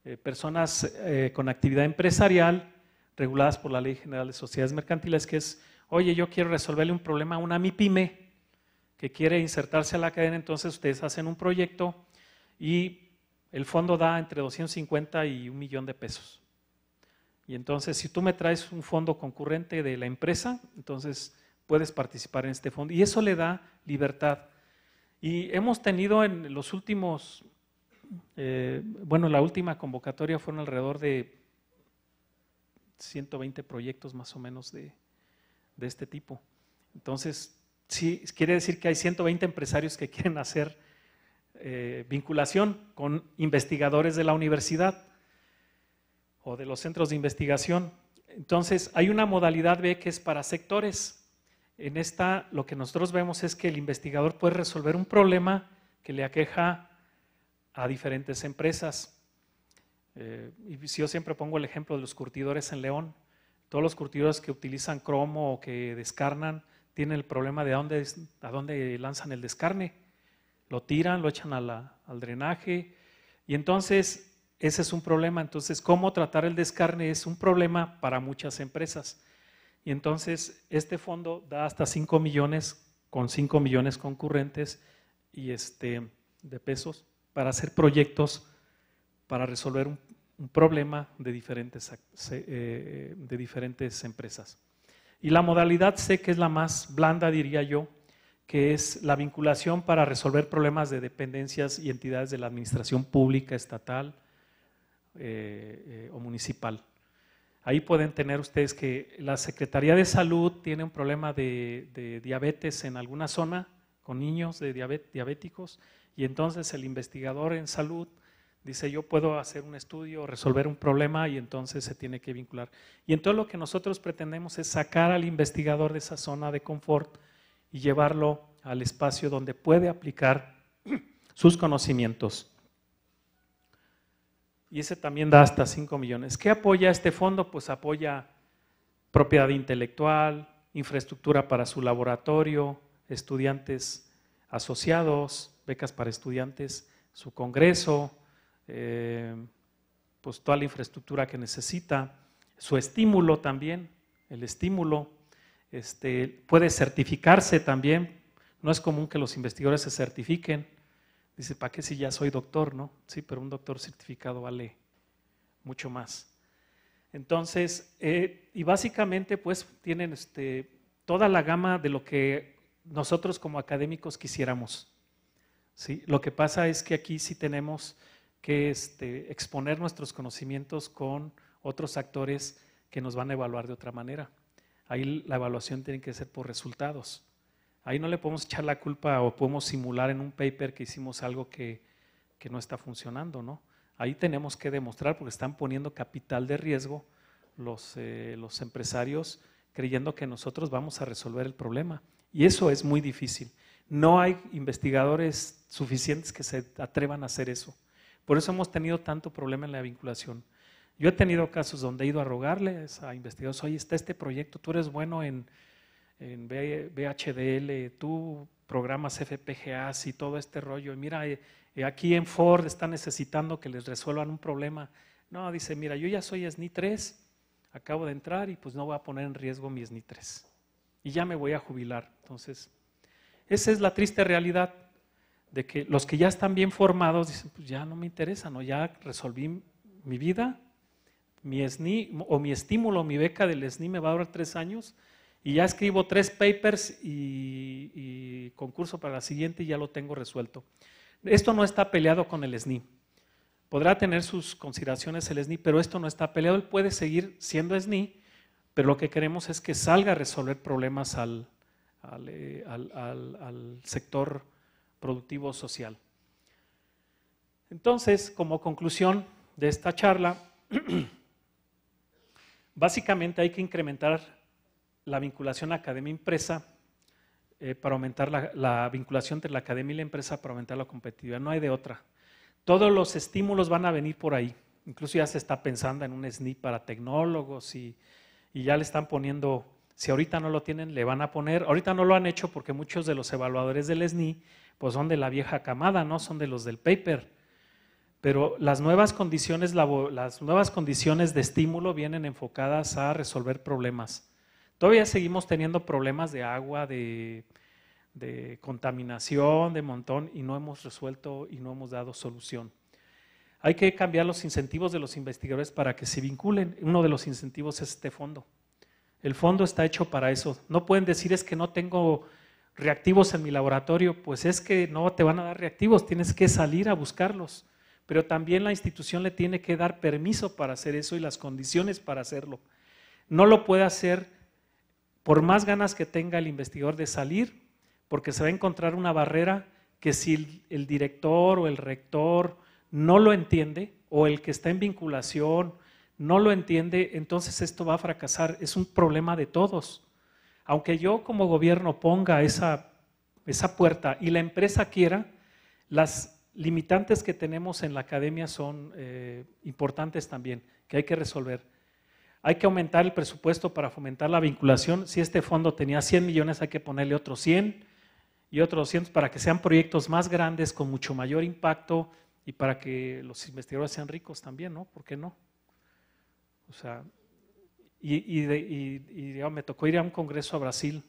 eh, personas eh, con actividad empresarial reguladas por la Ley General de Sociedades Mercantiles, que es, oye, yo quiero resolverle un problema a una MIPYME que quiere insertarse a la cadena, entonces ustedes hacen un proyecto y el fondo da entre 250 y un millón de pesos. Y entonces, si tú me traes un fondo concurrente de la empresa, entonces puedes participar en este fondo. Y eso le da libertad. Y hemos tenido en los últimos eh, bueno, la última convocatoria fueron alrededor de 120 proyectos más o menos de, este tipo. Entonces, sí, quiere decir que hay 120 empresarios que *laughs* quieren hacer eh, vinculación con investigadores de la universidad o de los centros de investigación. Entonces, hay una modalidad B que es para sectores. En esta, lo que nosotros vemos es que el investigador puede resolver un problema que le aqueja a diferentes empresas. Eh, y si yo siempre pongo el ejemplo de los curtidores en León, todos los curtidores que utilizan cromo o que descarnan tienen el problema de a dónde, a dónde lanzan el descarne. Lo tiran, lo echan al drenaje y entonces ese es un problema. Entonces, cómo tratar el descarne es un problema para muchas empresas. Y entonces este fondo da hasta 5 millones con 5 millones concurrentes y este, de pesos para hacer proyectos, para resolver un, problema de diferentes, eh, de diferentes empresas. Y la modalidad sé que es la más blanda, diría yo, que es la vinculación para resolver problemas de dependencias y entidades de la administración pública, estatal eh, eh, o municipal. Ahí pueden tener ustedes que la Secretaría de Salud tiene un problema de, diabetes en alguna zona con niños de diabéticos y entonces el investigador en salud dice, yo puedo hacer un estudio, resolver un problema y entonces se tiene que vincular. Y entonces lo que nosotros pretendemos es sacar al investigador de esa zona de confort y llevarlo al espacio donde puede aplicar *clears throat* sus conocimientos. Y ese también da hasta 5 millones. ¿Qué apoya este fondo? Pues apoya propiedad intelectual, infraestructura para su laboratorio, estudiantes asociados, becas para estudiantes, su congreso, eh, pues toda la infraestructura que necesita, su estímulo también, el estímulo, este, puede certificarse también, no es común que los investigadores se certifiquen, dice, ¿para qué si ya soy doctor, no? Sí, pero un doctor certificado vale mucho más. Entonces, eh, y básicamente pues tienen este, toda la gama de lo que nosotros como académicos quisiéramos. ¿sí? Lo que pasa es que aquí sí tenemos que este, exponer nuestros conocimientos con otros actores que nos van a evaluar de otra manera. Ahí la evaluación tiene que ser por resultados. Ahí no le podemos echar la culpa o podemos simular en un paper que hicimos algo que, no está funcionando, ¿no? Ahí tenemos que demostrar porque están poniendo capital de riesgo los eh, empresarios creyendo que nosotros vamos a resolver el problema y eso es muy difícil. No hay investigadores suficientes que se atrevan a hacer eso. Por eso hemos tenido tanto problema en la vinculación. Yo he tenido casos donde he ido a rogarles a investigadores, oye, está este proyecto, tú eres bueno en, VHDL, tú programas FPGAs y todo este rollo. Y mira, eh, eh, aquí en Ford están necesitando que les resuelvan un problema. No, dice, mira, yo ya soy SNI 3, acabo de entrar y pues no voy a poner en riesgo mi SNI 3 y ya me voy a jubilar. Entonces, esa es la triste realidad de que los que ya están bien formados dicen, pues ya no me interesa, ¿no? ya resolví mi vida, mi SNI o mi estímulo, mi beca del SNI me va a durar tres años y ya escribo tres papers y, y concurso para la siguiente y ya lo tengo resuelto. Esto no está peleado con el SNI. Podrá tener sus consideraciones el SNI, pero esto no está peleado. Él puede seguir siendo SNI pero lo que queremos es que salga a resolver problemas al, al, eh, sector productivo social. Entonces, como conclusión de esta charla, *clears throat* básicamente hay que incrementar la vinculación academia-empresa eh, para aumentar la, vinculación entre la academia y la empresa para aumentar la competitividad. No hay de otra. Todos los estímulos van a venir por ahí. Incluso ya se está pensando en un SNIP para tecnólogos y, y ya le están poniendo, si ahorita no lo tienen, le van a poner, ahorita no lo han hecho porque muchos de los evaluadores del SNI pues son de la vieja camada, ¿no? Son de los del paper. Pero las nuevas condiciones, las nuevas condiciones de estímulo vienen enfocadas a resolver problemas. Todavía seguimos teniendo problemas de agua, de contaminación, de montón, y no hemos resuelto y no hemos dado solución. Hay que cambiar los incentivos de los investigadores para que se vinculen. Uno de los incentivos es este fondo. El fondo está hecho para eso. No pueden decir es que no tengo reactivos en mi laboratorio, pues es que no te van a dar reactivos, tienes que salir a buscarlos. Pero también la institución le tiene que dar permiso para hacer eso y las condiciones para hacerlo. No lo puede hacer por más ganas que tenga el investigador de salir, porque se va a encontrar una barrera que si el director o el rector no lo entiende o el que está en vinculación no lo entiende, entonces esto va a fracasar. Es un problema de todos. Aunque yo como gobierno ponga esa, puerta y la empresa quiera, las limitantes que tenemos en la academia son eh, importantes también, que hay que resolver. Hay que aumentar el presupuesto para fomentar la vinculación. Si este fondo tenía 100 millones, hay que ponerle otros 100 y otros 200 para que sean proyectos más grandes, con mucho mayor impacto, y para que los investigadores sean ricos también, ¿no? ¿Por qué no? O sea, y, me tocó ir a un congreso a Brasil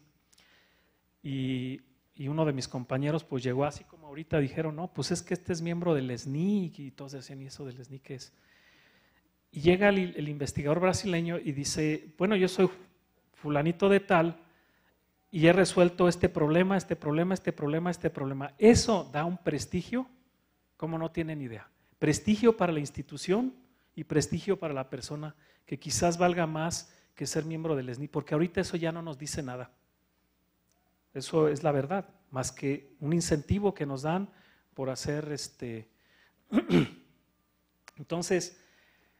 y, uno de mis compañeros pues llegó así como ahorita, dijeron, no, pues es que este es miembro del SNIC y todos decían, ¿y eso del SNIC qué es? Y llega el, el investigador brasileño y dice, bueno, yo soy fulanito de tal y he resuelto este problema, este problema, este problema, este problema. Eso da un prestigio ¿Cómo no tienen idea? Prestigio para la institución y prestigio para la persona que quizás valga más que ser miembro del SNI, porque ahorita eso ya no nos dice nada. Eso es la verdad, más que un incentivo que nos dan por hacer este... *clears throat* Entonces,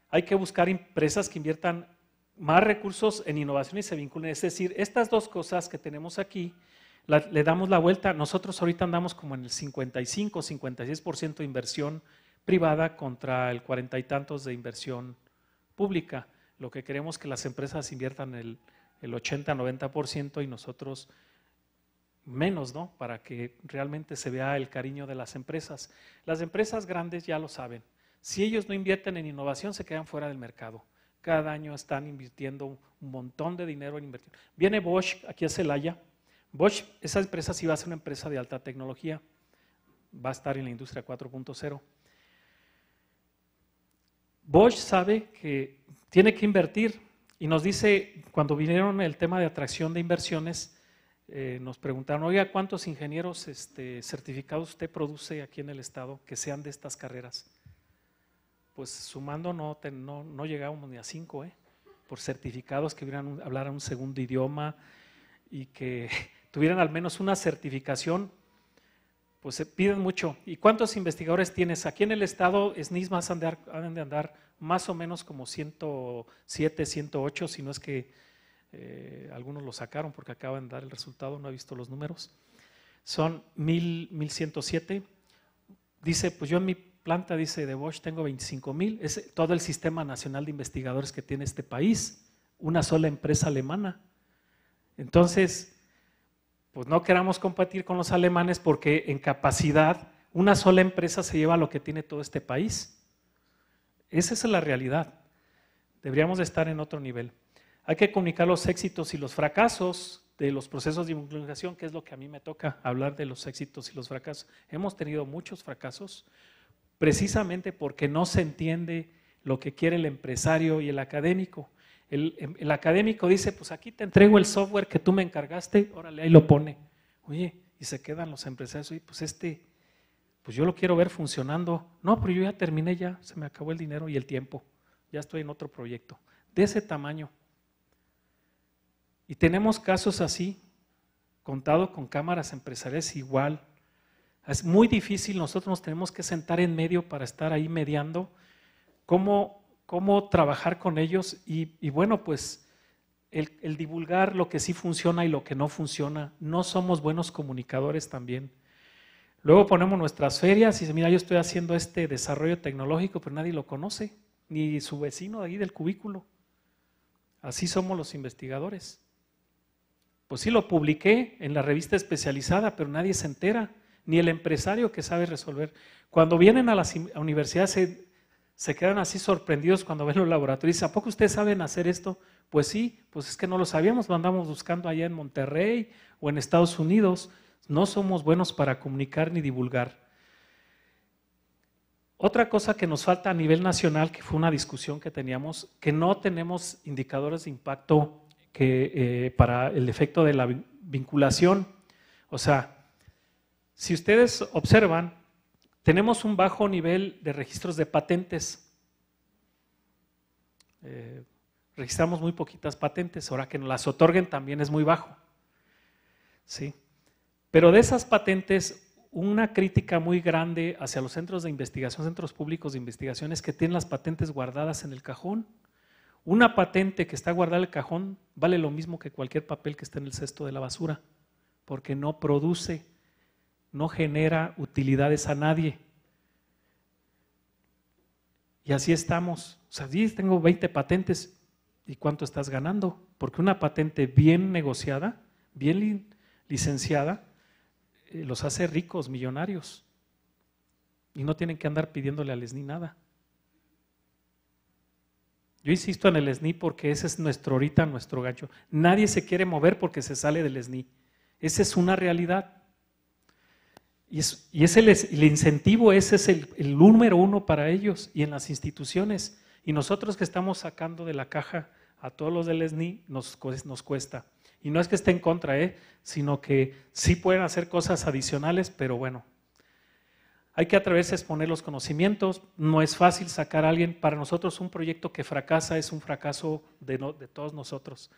hay que buscar empresas que inviertan más recursos en innovación y se vinculen. Es decir, estas dos cosas que tenemos aquí, le damos la vuelta, nosotros ahorita andamos como en el 55, 56% de inversión privada contra el cuarenta y tantos de inversión pública. Lo que queremos es que las empresas inviertan el, el 80, 90% y nosotros menos, ¿no? Para que realmente se vea el cariño de las empresas. Las empresas grandes ya lo saben. Si ellos no invierten en innovación, se quedan fuera del mercado. Cada año están invirtiendo un montón de dinero en inversión. Viene Bosch aquí a Celaya Bosch, esa empresa sí va a ser una empresa de alta tecnología, va a estar en la industria 4.0. Bosch sabe que tiene que invertir y nos dice, cuando vinieron el tema de atracción de inversiones, eh, nos preguntaron, oiga, ¿cuántos ingenieros este, certificados usted produce aquí en el estado que sean de estas carreras? Pues sumando no, no, llegábamos ni a cinco, ¿eh? por certificados que hubieran hablar un segundo idioma y que tuvieran al menos una certificación, pues se piden mucho. ¿Y cuántos investigadores tienes? Aquí en el estado, SNISMAS han de, han de andar más o menos como 107, 108, si no es que eh, algunos lo sacaron porque acaban de dar el resultado, no he visto los números. Son 1107. Dice, pues yo en mi planta, dice de Bosch, tengo 25 mil. Es todo el sistema nacional de investigadores que tiene este país, una sola empresa alemana. Entonces, pues no queramos competir con los alemanes porque en capacidad una sola empresa se lleva lo que tiene todo este país. Esa es la realidad. Deberíamos estar en otro nivel. Hay que comunicar los éxitos y los fracasos de los procesos de vinculación, que es lo que a mí me toca, hablar de los éxitos y los fracasos. Hemos tenido muchos fracasos precisamente porque no se entiende lo que quiere el empresario y el académico. El, académico dice, pues aquí te entrego el software que tú me encargaste, órale, ahí lo pone. Oye, y se quedan los empresarios, oye, pues este, pues yo lo quiero ver funcionando. No, pero yo ya terminé ya, se me acabó el dinero y el tiempo, ya estoy en otro proyecto. De ese tamaño. Y tenemos casos así, contado con cámaras empresariales igual. Es muy difícil, nosotros nos tenemos que sentar en medio para estar ahí mediando cómo cómo trabajar con ellos y, bueno, pues el, divulgar lo que sí funciona y lo que no funciona. No somos buenos comunicadores también. Luego ponemos nuestras ferias y mira, yo estoy haciendo este desarrollo tecnológico, pero nadie lo conoce, ni su vecino de ahí del cubículo. Así somos los investigadores. Pues sí, lo publiqué en la revista especializada, pero nadie se entera, ni el empresario que sabe resolver. Cuando vienen a las universidades se se quedan así sorprendidos cuando ven los laboratorios. ¿A poco ustedes saben hacer esto? Pues sí, pues es que no lo sabíamos, lo andamos buscando allá en Monterrey o en Estados Unidos. No somos buenos para comunicar ni divulgar. Otra cosa que nos falta a nivel nacional, que fue una discusión que teníamos, que no tenemos indicadores de impacto que, eh, para el efecto de la vinculación. O sea, si ustedes observan, tenemos un bajo nivel de registros de patentes. Eh, registramos muy poquitas patentes, ahora que nos las otorguen también es muy bajo. Pero de esas patentes, una crítica muy grande hacia los centros de investigación, centros públicos de investigación, es que tienen las patentes guardadas en el cajón. Una patente que está guardada en el cajón vale lo mismo que cualquier papel que esté en el cesto de la basura, porque no produce no genera utilidades a nadie. Y así estamos. O sea, sí, tengo 20 patentes. ¿Y cuánto estás ganando? Porque una patente bien negociada, bien licenciada, eh, los hace ricos, millonarios. Y no tienen que andar pidiéndole al SNI nada. Yo insisto en el SNI porque ese es nuestro ahorita, nuestro gancho. Nadie se quiere mover porque se sale del SNI. Esa es una realidad. Y ese es el, incentivo, ese es el, número uno para ellos y en las instituciones. Y nosotros que estamos sacando de la caja a todos los del SNI nos, nos cuesta. Y no es que esté en contra, ¿eh? sino que sí pueden hacer cosas adicionales, pero bueno. Hay que atreverse a exponer los conocimientos. No es fácil sacar a alguien. Para nosotros un proyecto que fracasa es un fracaso de todos nosotros.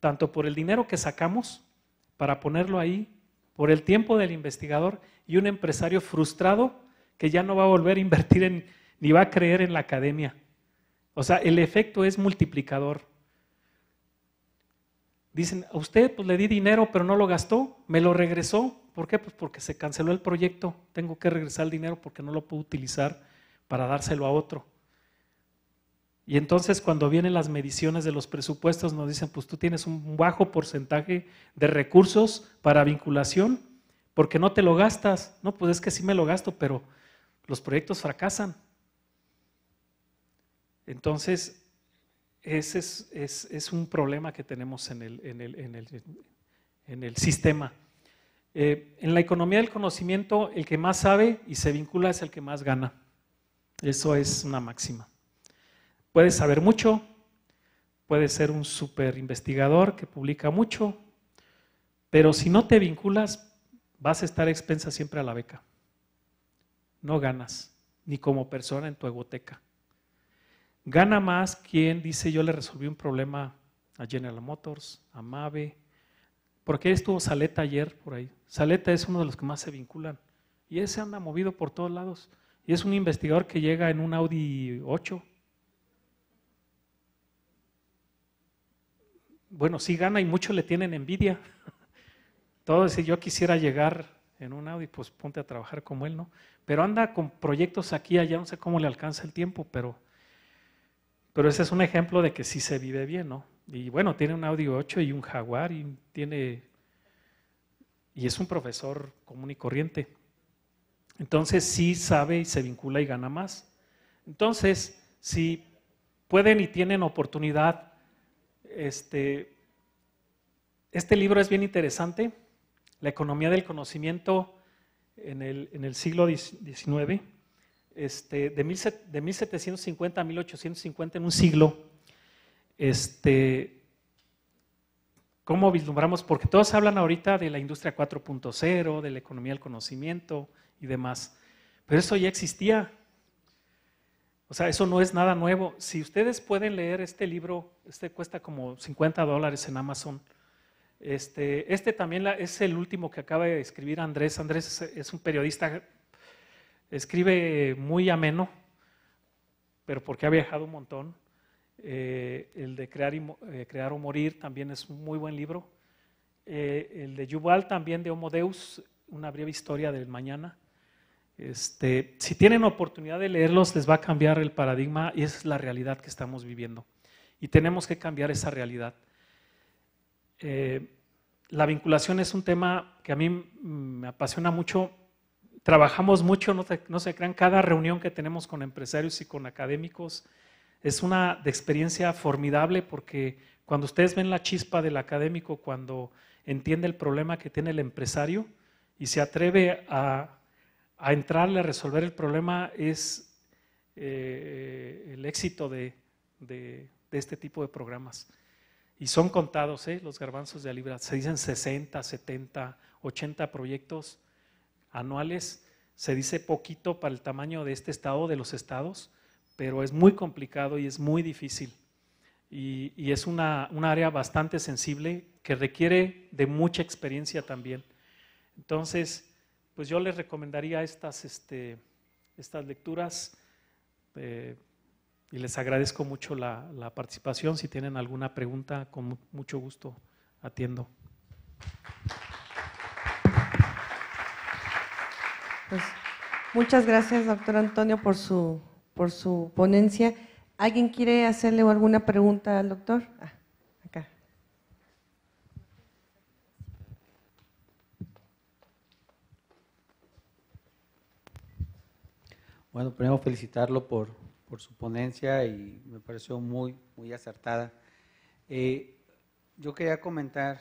Tanto por el dinero que sacamos para ponerlo ahí, por el tiempo del investigador y un empresario frustrado que ya no va a volver a invertir en, ni va a creer en la academia. O sea, el efecto es multiplicador. Dicen, a usted pues le di dinero, pero no lo gastó, me lo regresó. ¿Por qué? Pues porque se canceló el proyecto. Tengo que regresar el dinero porque no lo puedo utilizar para dárselo a otro. Y entonces cuando vienen las mediciones de los presupuestos nos dicen, pues tú tienes un bajo porcentaje de recursos para vinculación porque no te lo gastas. No, pues es que sí me lo gasto, pero los proyectos fracasan. Entonces, ese es, un problema que tenemos en el, en el, sistema. Eh, en la economía del conocimiento, el que más sabe y se vincula es el que más gana. Eso es una máxima. Puedes saber mucho, puedes ser un super investigador que publica mucho, pero si no te vinculas, vas a estar expensa siempre a la beca. No ganas, ni como persona en tu egoteca. Gana más quien dice yo le resolví un problema a General Motors, a Mave. porque estuvo Saleta ayer por ahí? Saleta es uno de los que más se vinculan. Y ese anda movido por todos lados. Y es un investigador que llega en un Audi 8 bueno, sí gana y muchos le tienen envidia. *laughs* Todo si yo quisiera llegar en un Audi, pues ponte a trabajar como él, ¿no? Pero anda con proyectos aquí, allá, no sé cómo le alcanza el tiempo, pero, pero ese es un ejemplo de que sí se vive bien, ¿no? Y bueno, tiene un Audi 8 y un Jaguar y tiene... Y es un profesor común y corriente. Entonces sí sabe y se vincula y gana más. Entonces, si pueden y tienen oportunidad este, este libro es bien interesante, La economía del conocimiento en el, siglo XIX, este, de, de 1750 a 1850, en un siglo, este, ¿cómo vislumbramos? Porque todos hablan ahorita de la industria 4.0, de la economía del conocimiento y demás, pero eso ya existía o sea, eso no es nada nuevo. Si ustedes pueden leer este libro, este cuesta como 50 dólares en Amazon. Este, este también es el último que acaba de escribir Andrés. Andrés es, un periodista, escribe muy ameno, pero porque ha viajado un montón. Eh, el de crear, y, eh, crear o Morir también es un muy buen libro. Eh, el de Yuval también de Homo Deus, una breve historia del mañana. Este, si tienen oportunidad de leerlos, les va a cambiar el paradigma y es la realidad que estamos viviendo. Y tenemos que cambiar esa realidad. Eh, la vinculación es un tema que a mí me apasiona mucho. Trabajamos mucho, no, se crean, cada reunión que tenemos con empresarios y con académicos es una de experiencia formidable porque cuando ustedes ven la chispa del académico, cuando entiende el problema que tiene el empresario y se atreve a a entrarle a resolver el problema es eh, el éxito de, este tipo de programas. Y son contados ¿eh? los garbanzos de Alibra. Se dicen 60, 70, 80 proyectos anuales. Se dice poquito para el tamaño de este estado, de los estados, pero es muy complicado y es muy difícil. Y, es un área bastante sensible que requiere de mucha experiencia también. Entonces, pues yo les recomendaría estas, este, estas lecturas eh, y les agradezco mucho la, participación. Si tienen alguna pregunta, con mucho gusto atiendo. Pues, muchas gracias, doctor Antonio, por su, por su ponencia. ¿Alguien quiere hacerle alguna pregunta al doctor? Ah. Bueno, primero felicitarlo por, por su ponencia y me pareció muy, muy acertada. Eh, yo quería comentar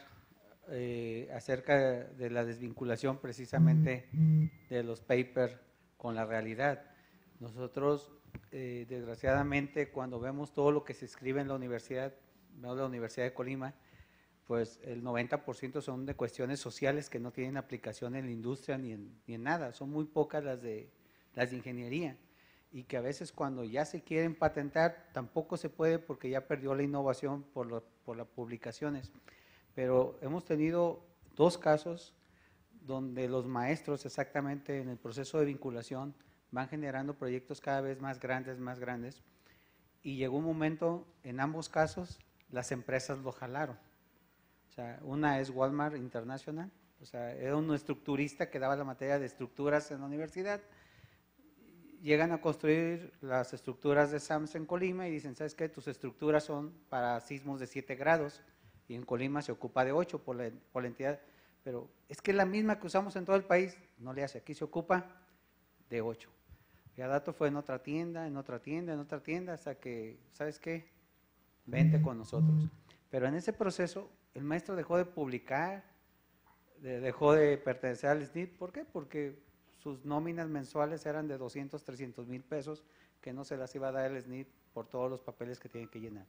eh, acerca de la desvinculación precisamente de los papers con la realidad. Nosotros, eh, desgraciadamente, cuando vemos todo lo que se escribe en la universidad, menos la Universidad de Colima, pues el 90% son de cuestiones sociales que no tienen aplicación en la industria ni ni en nada. Son muy pocas las de las de ingeniería, y que a veces cuando ya se quieren patentar tampoco se puede porque ya perdió la innovación por, por las publicaciones. Pero hemos tenido dos casos donde los maestros exactamente en el proceso de vinculación van generando proyectos cada vez más grandes, más grandes, y llegó un momento, en ambos casos, las empresas lo jalaron. O sea, una es Walmart International, o sea, era un estructurista que daba la materia de estructuras en la universidad, llegan a construir las estructuras de SAMS en Colima y dicen, ¿sabes qué? Tus estructuras son para sismos de 7 grados y en Colima se ocupa de 8 por la, entidad. Pero es que es la misma que usamos en todo el país, no le hace, aquí se ocupa de 8. Ya dato fue en otra tienda, en otra tienda, en otra tienda, hasta que, ¿sabes qué? Vende con nosotros. Pero en ese proceso, el maestro dejó de publicar, dejó de pertenecer al SNIT. ¿Por qué? Porque sus nóminas mensuales eran de 200, 300 mil pesos, que no se las iba a dar el SNIP por todos los papeles que tienen que llenar.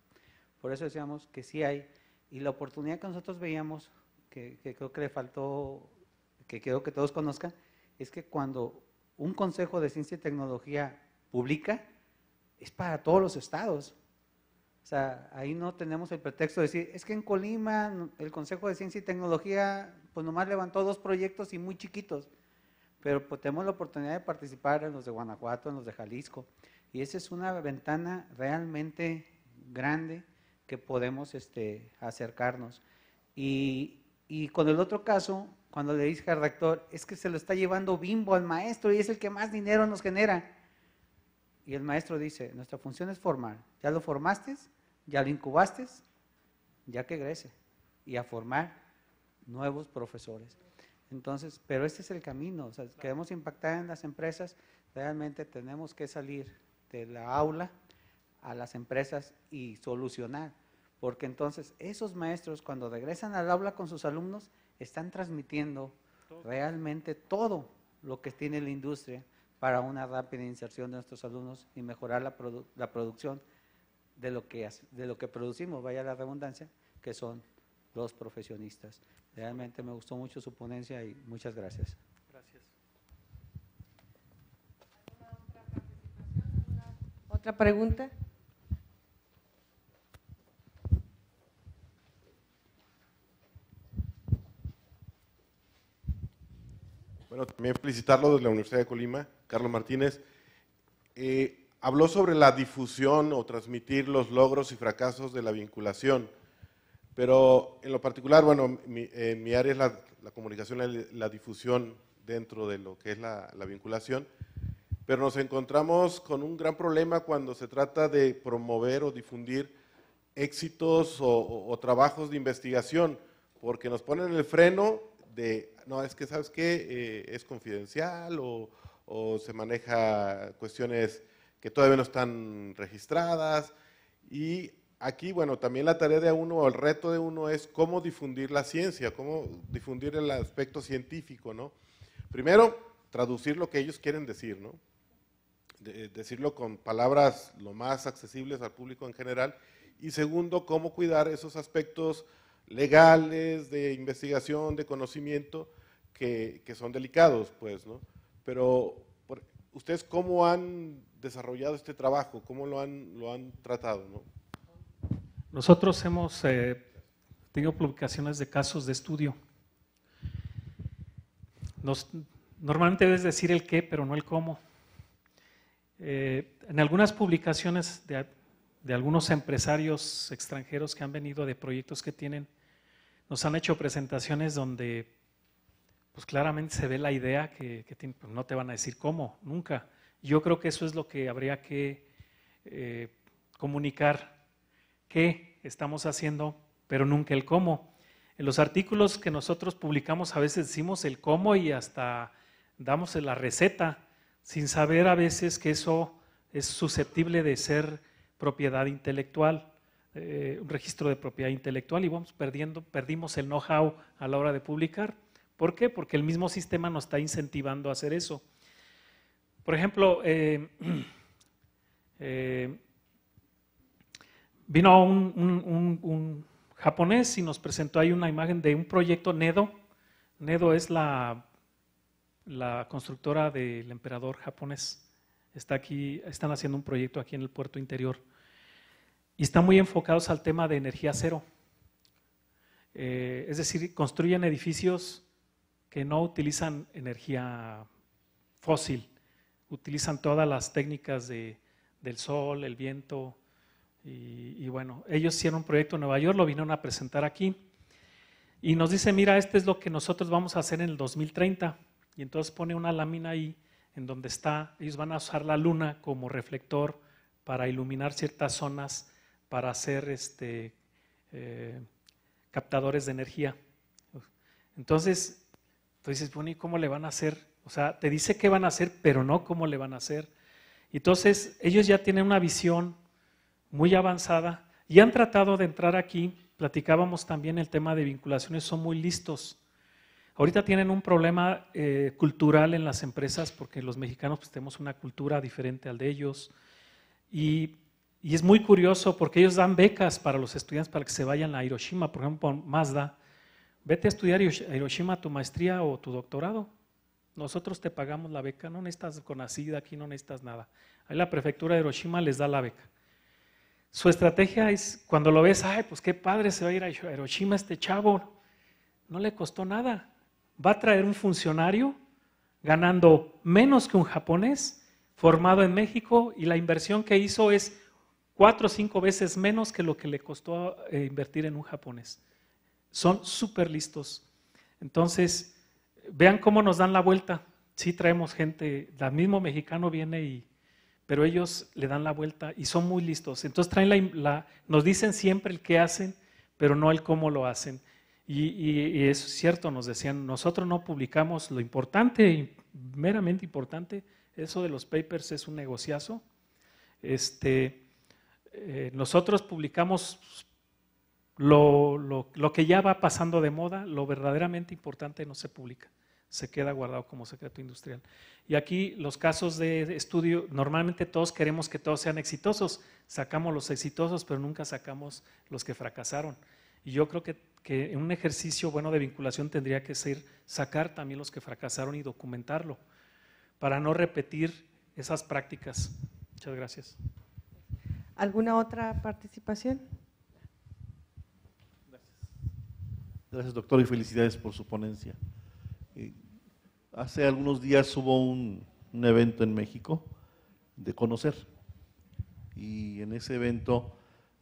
Por eso decíamos que sí hay, y la oportunidad que nosotros veíamos, que, creo que le faltó, que quiero que todos conozcan, es que cuando un Consejo de Ciencia y Tecnología publica, es para todos los estados. O sea, ahí no tenemos el pretexto de decir, es que en Colima el Consejo de Ciencia y Tecnología pues nomás levantó dos proyectos y muy chiquitos pero pues, tenemos la oportunidad de participar en los de Guanajuato, en los de Jalisco, y esa es una ventana realmente grande que podemos este, acercarnos. Y, y con el otro caso, cuando le dije al rector, es que se lo está llevando bimbo al maestro y es el que más dinero nos genera. Y el maestro dice, nuestra función es formar. Ya lo formaste, ya lo incubaste, ya que crece. Y a formar nuevos profesores. Entonces, pero este es el camino, o sea, queremos impactar en las empresas, realmente tenemos que salir de la aula a las empresas y solucionar, porque entonces esos maestros cuando regresan al aula con sus alumnos están transmitiendo realmente todo lo que tiene la industria para una rápida inserción de nuestros alumnos y mejorar la, la producción de lo, que, de lo que producimos, vaya la redundancia, que son los profesionistas. Realmente me gustó mucho su ponencia y muchas gracias. Gracias. ¿Otra pregunta? Bueno, también felicitarlo desde la Universidad de Colima, Carlos Martínez. Eh, habló sobre la difusión o transmitir los logros y fracasos de la vinculación. Pero en lo particular, bueno, mi, eh, mi área es la, comunicación, la, difusión dentro de lo que es la, vinculación, pero nos encontramos con un gran problema cuando se trata de promover o difundir éxitos o, trabajos de investigación, porque nos ponen el freno de, no, es que, ¿sabes qué? Eh, es confidencial o, o, se maneja cuestiones que todavía no están registradas y aquí, bueno, también la tarea de uno o el reto de uno es cómo difundir la ciencia, cómo difundir el aspecto científico, ¿no? Primero, traducir lo que ellos quieren decir, ¿no? Eh, decirlo con palabras lo más accesibles al público en general. Y segundo, cómo cuidar esos aspectos legales, de investigación, de conocimiento, que, que son delicados, pues, ¿no? Pero, ¿ustedes cómo han desarrollado este trabajo? ¿Cómo lo han, lo han tratado, no? Nosotros hemos eh, tenido publicaciones de casos de estudio. normalmente debes decir el qué, pero no el cómo. Eh, en algunas publicaciones de, algunos empresarios extranjeros que han venido de proyectos que tienen, nos han hecho presentaciones donde pues claramente se ve la idea que, no te van a decir cómo, nunca. Yo creo que eso es lo que habría que eh, comunicar qué estamos haciendo, pero nunca el cómo. En los artículos que nosotros publicamos a veces decimos el cómo y hasta damos la receta, sin saber a veces que eso es susceptible de ser propiedad intelectual, eh, un registro de propiedad intelectual y vamos perdiendo, perdimos el know-how a la hora de publicar. ¿Por qué? Porque el mismo sistema nos está incentivando a hacer eso. Por ejemplo, eh, *clears throat* eh, vino un, japonés y nos presentó ahí una imagen de un proyecto Nedo. Nedo es la, la constructora del emperador japonés. Está aquí, están haciendo un proyecto aquí en el puerto interior. Y están muy enfocados al tema de energía cero. Eh, es decir, construyen edificios que no utilizan energía fósil, utilizan todas las técnicas de, del sol, el viento, y, bueno, ellos hicieron un proyecto en Nueva York, lo vinieron a presentar aquí. Y nos dice, mira, este es lo que nosotros vamos a hacer en el 2030. Y entonces pone una lámina ahí en donde está, ellos van a usar la luna como reflector para iluminar ciertas zonas, para hacer este, eh, captadores de energía. Entonces, tú dices, bueno, ¿y cómo le van a hacer? O sea, te dice qué van a hacer, pero no cómo le van a hacer. Entonces, ellos ya tienen una visión muy avanzada y han tratado de entrar aquí. Platicábamos también el tema de vinculaciones, son muy listos. Ahorita tienen un problema eh, cultural en las empresas porque los mexicanos pues, tenemos una cultura diferente al de ellos. Y, es muy curioso porque ellos dan becas para los estudiantes para que se vayan a Hiroshima, por ejemplo, Mazda. Vete a estudiar a Hiroshima tu maestría o tu doctorado. Nosotros te pagamos la beca, no necesitas conocida aquí, no necesitas nada. Ahí la prefectura de Hiroshima les da la beca. Su estrategia es, cuando lo ves, ay, pues qué padre se va a ir a Hiroshima este chavo. No le costó nada. Va a traer un funcionario ganando menos que un japonés, formado en México, y la inversión que hizo es cuatro o cinco veces menos que lo que le costó eh, invertir en un japonés. Son súper listos. Entonces, vean cómo nos dan la vuelta. Sí traemos gente, el mismo mexicano viene y pero ellos le dan la vuelta y son muy listos. Entonces traen la, nos dicen siempre el qué hacen, pero no el cómo lo hacen. Y, es cierto, nos decían, nosotros no publicamos lo importante, meramente importante, eso de los papers es un negociazo. Este, eh, nosotros publicamos lo que ya va pasando de moda, lo verdaderamente importante no se publica se queda guardado como secreto industrial. Y aquí los casos de estudio, normalmente todos queremos que todos sean exitosos, sacamos los exitosos, pero nunca sacamos los que fracasaron. Y yo creo que, un ejercicio bueno de vinculación tendría que ser sacar también los que fracasaron y documentarlo, para no repetir esas prácticas. Muchas gracias. ¿Alguna otra participación? Gracias. Gracias, doctor, y felicidades por su ponencia. Eh, Hace algunos días hubo un, evento en México de conocer. Y en ese evento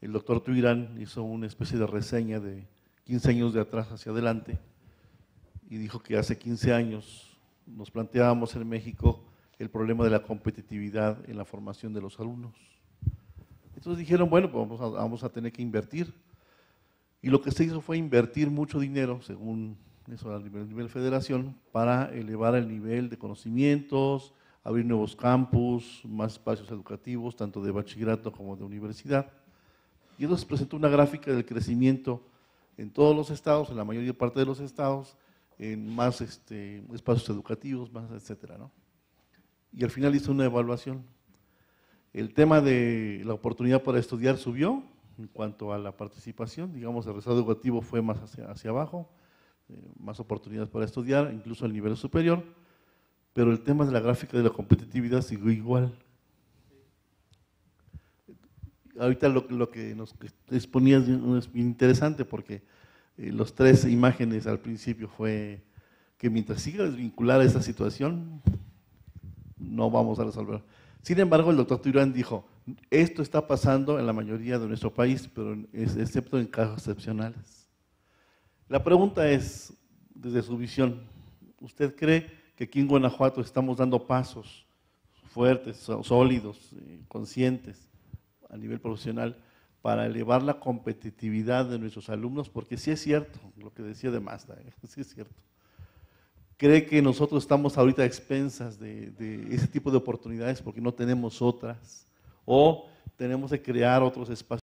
el doctor Tuirán hizo una especie de reseña de 15 años de atrás hacia adelante y dijo que hace 15 años nos planteábamos en México el problema de la competitividad en la formación de los alumnos. Entonces dijeron, bueno, pues vamos a tener que invertir. Y lo que se hizo fue invertir mucho dinero, según eso a nivel, federación, para elevar el nivel de conocimientos, abrir nuevos campus, más espacios educativos, tanto de bachillerato como de universidad. Y entonces presentó una gráfica del crecimiento en todos los estados, en la mayoría parte de los estados, en más este, espacios educativos, más etcétera. ¿no? Y al final hizo una evaluación. El tema de la oportunidad para estudiar subió en cuanto a la participación, digamos, el resultado educativo fue más hacia abajo eh, más oportunidades para estudiar, incluso al nivel superior, pero el tema de la gráfica de la competitividad siguió igual. Ahorita lo, lo que nos exponías es interesante porque eh, los tres imágenes al principio fue que mientras siga vinculada esa situación, no vamos a resolver. Sin embargo, el doctor Turán dijo, esto está pasando en la mayoría de nuestro país, pero excepto en casos excepcionales. La pregunta es, desde su visión, ¿usted cree que aquí en Guanajuato estamos dando pasos fuertes, sólidos, eh, conscientes a nivel profesional para elevar la competitividad de nuestros alumnos? Porque sí es cierto lo que decía de Mazda, ¿eh? *laughs* sí es cierto. ¿Cree que nosotros estamos ahorita a expensas de, de ese tipo de oportunidades porque no tenemos otras? ¿O tenemos que crear otros espacios?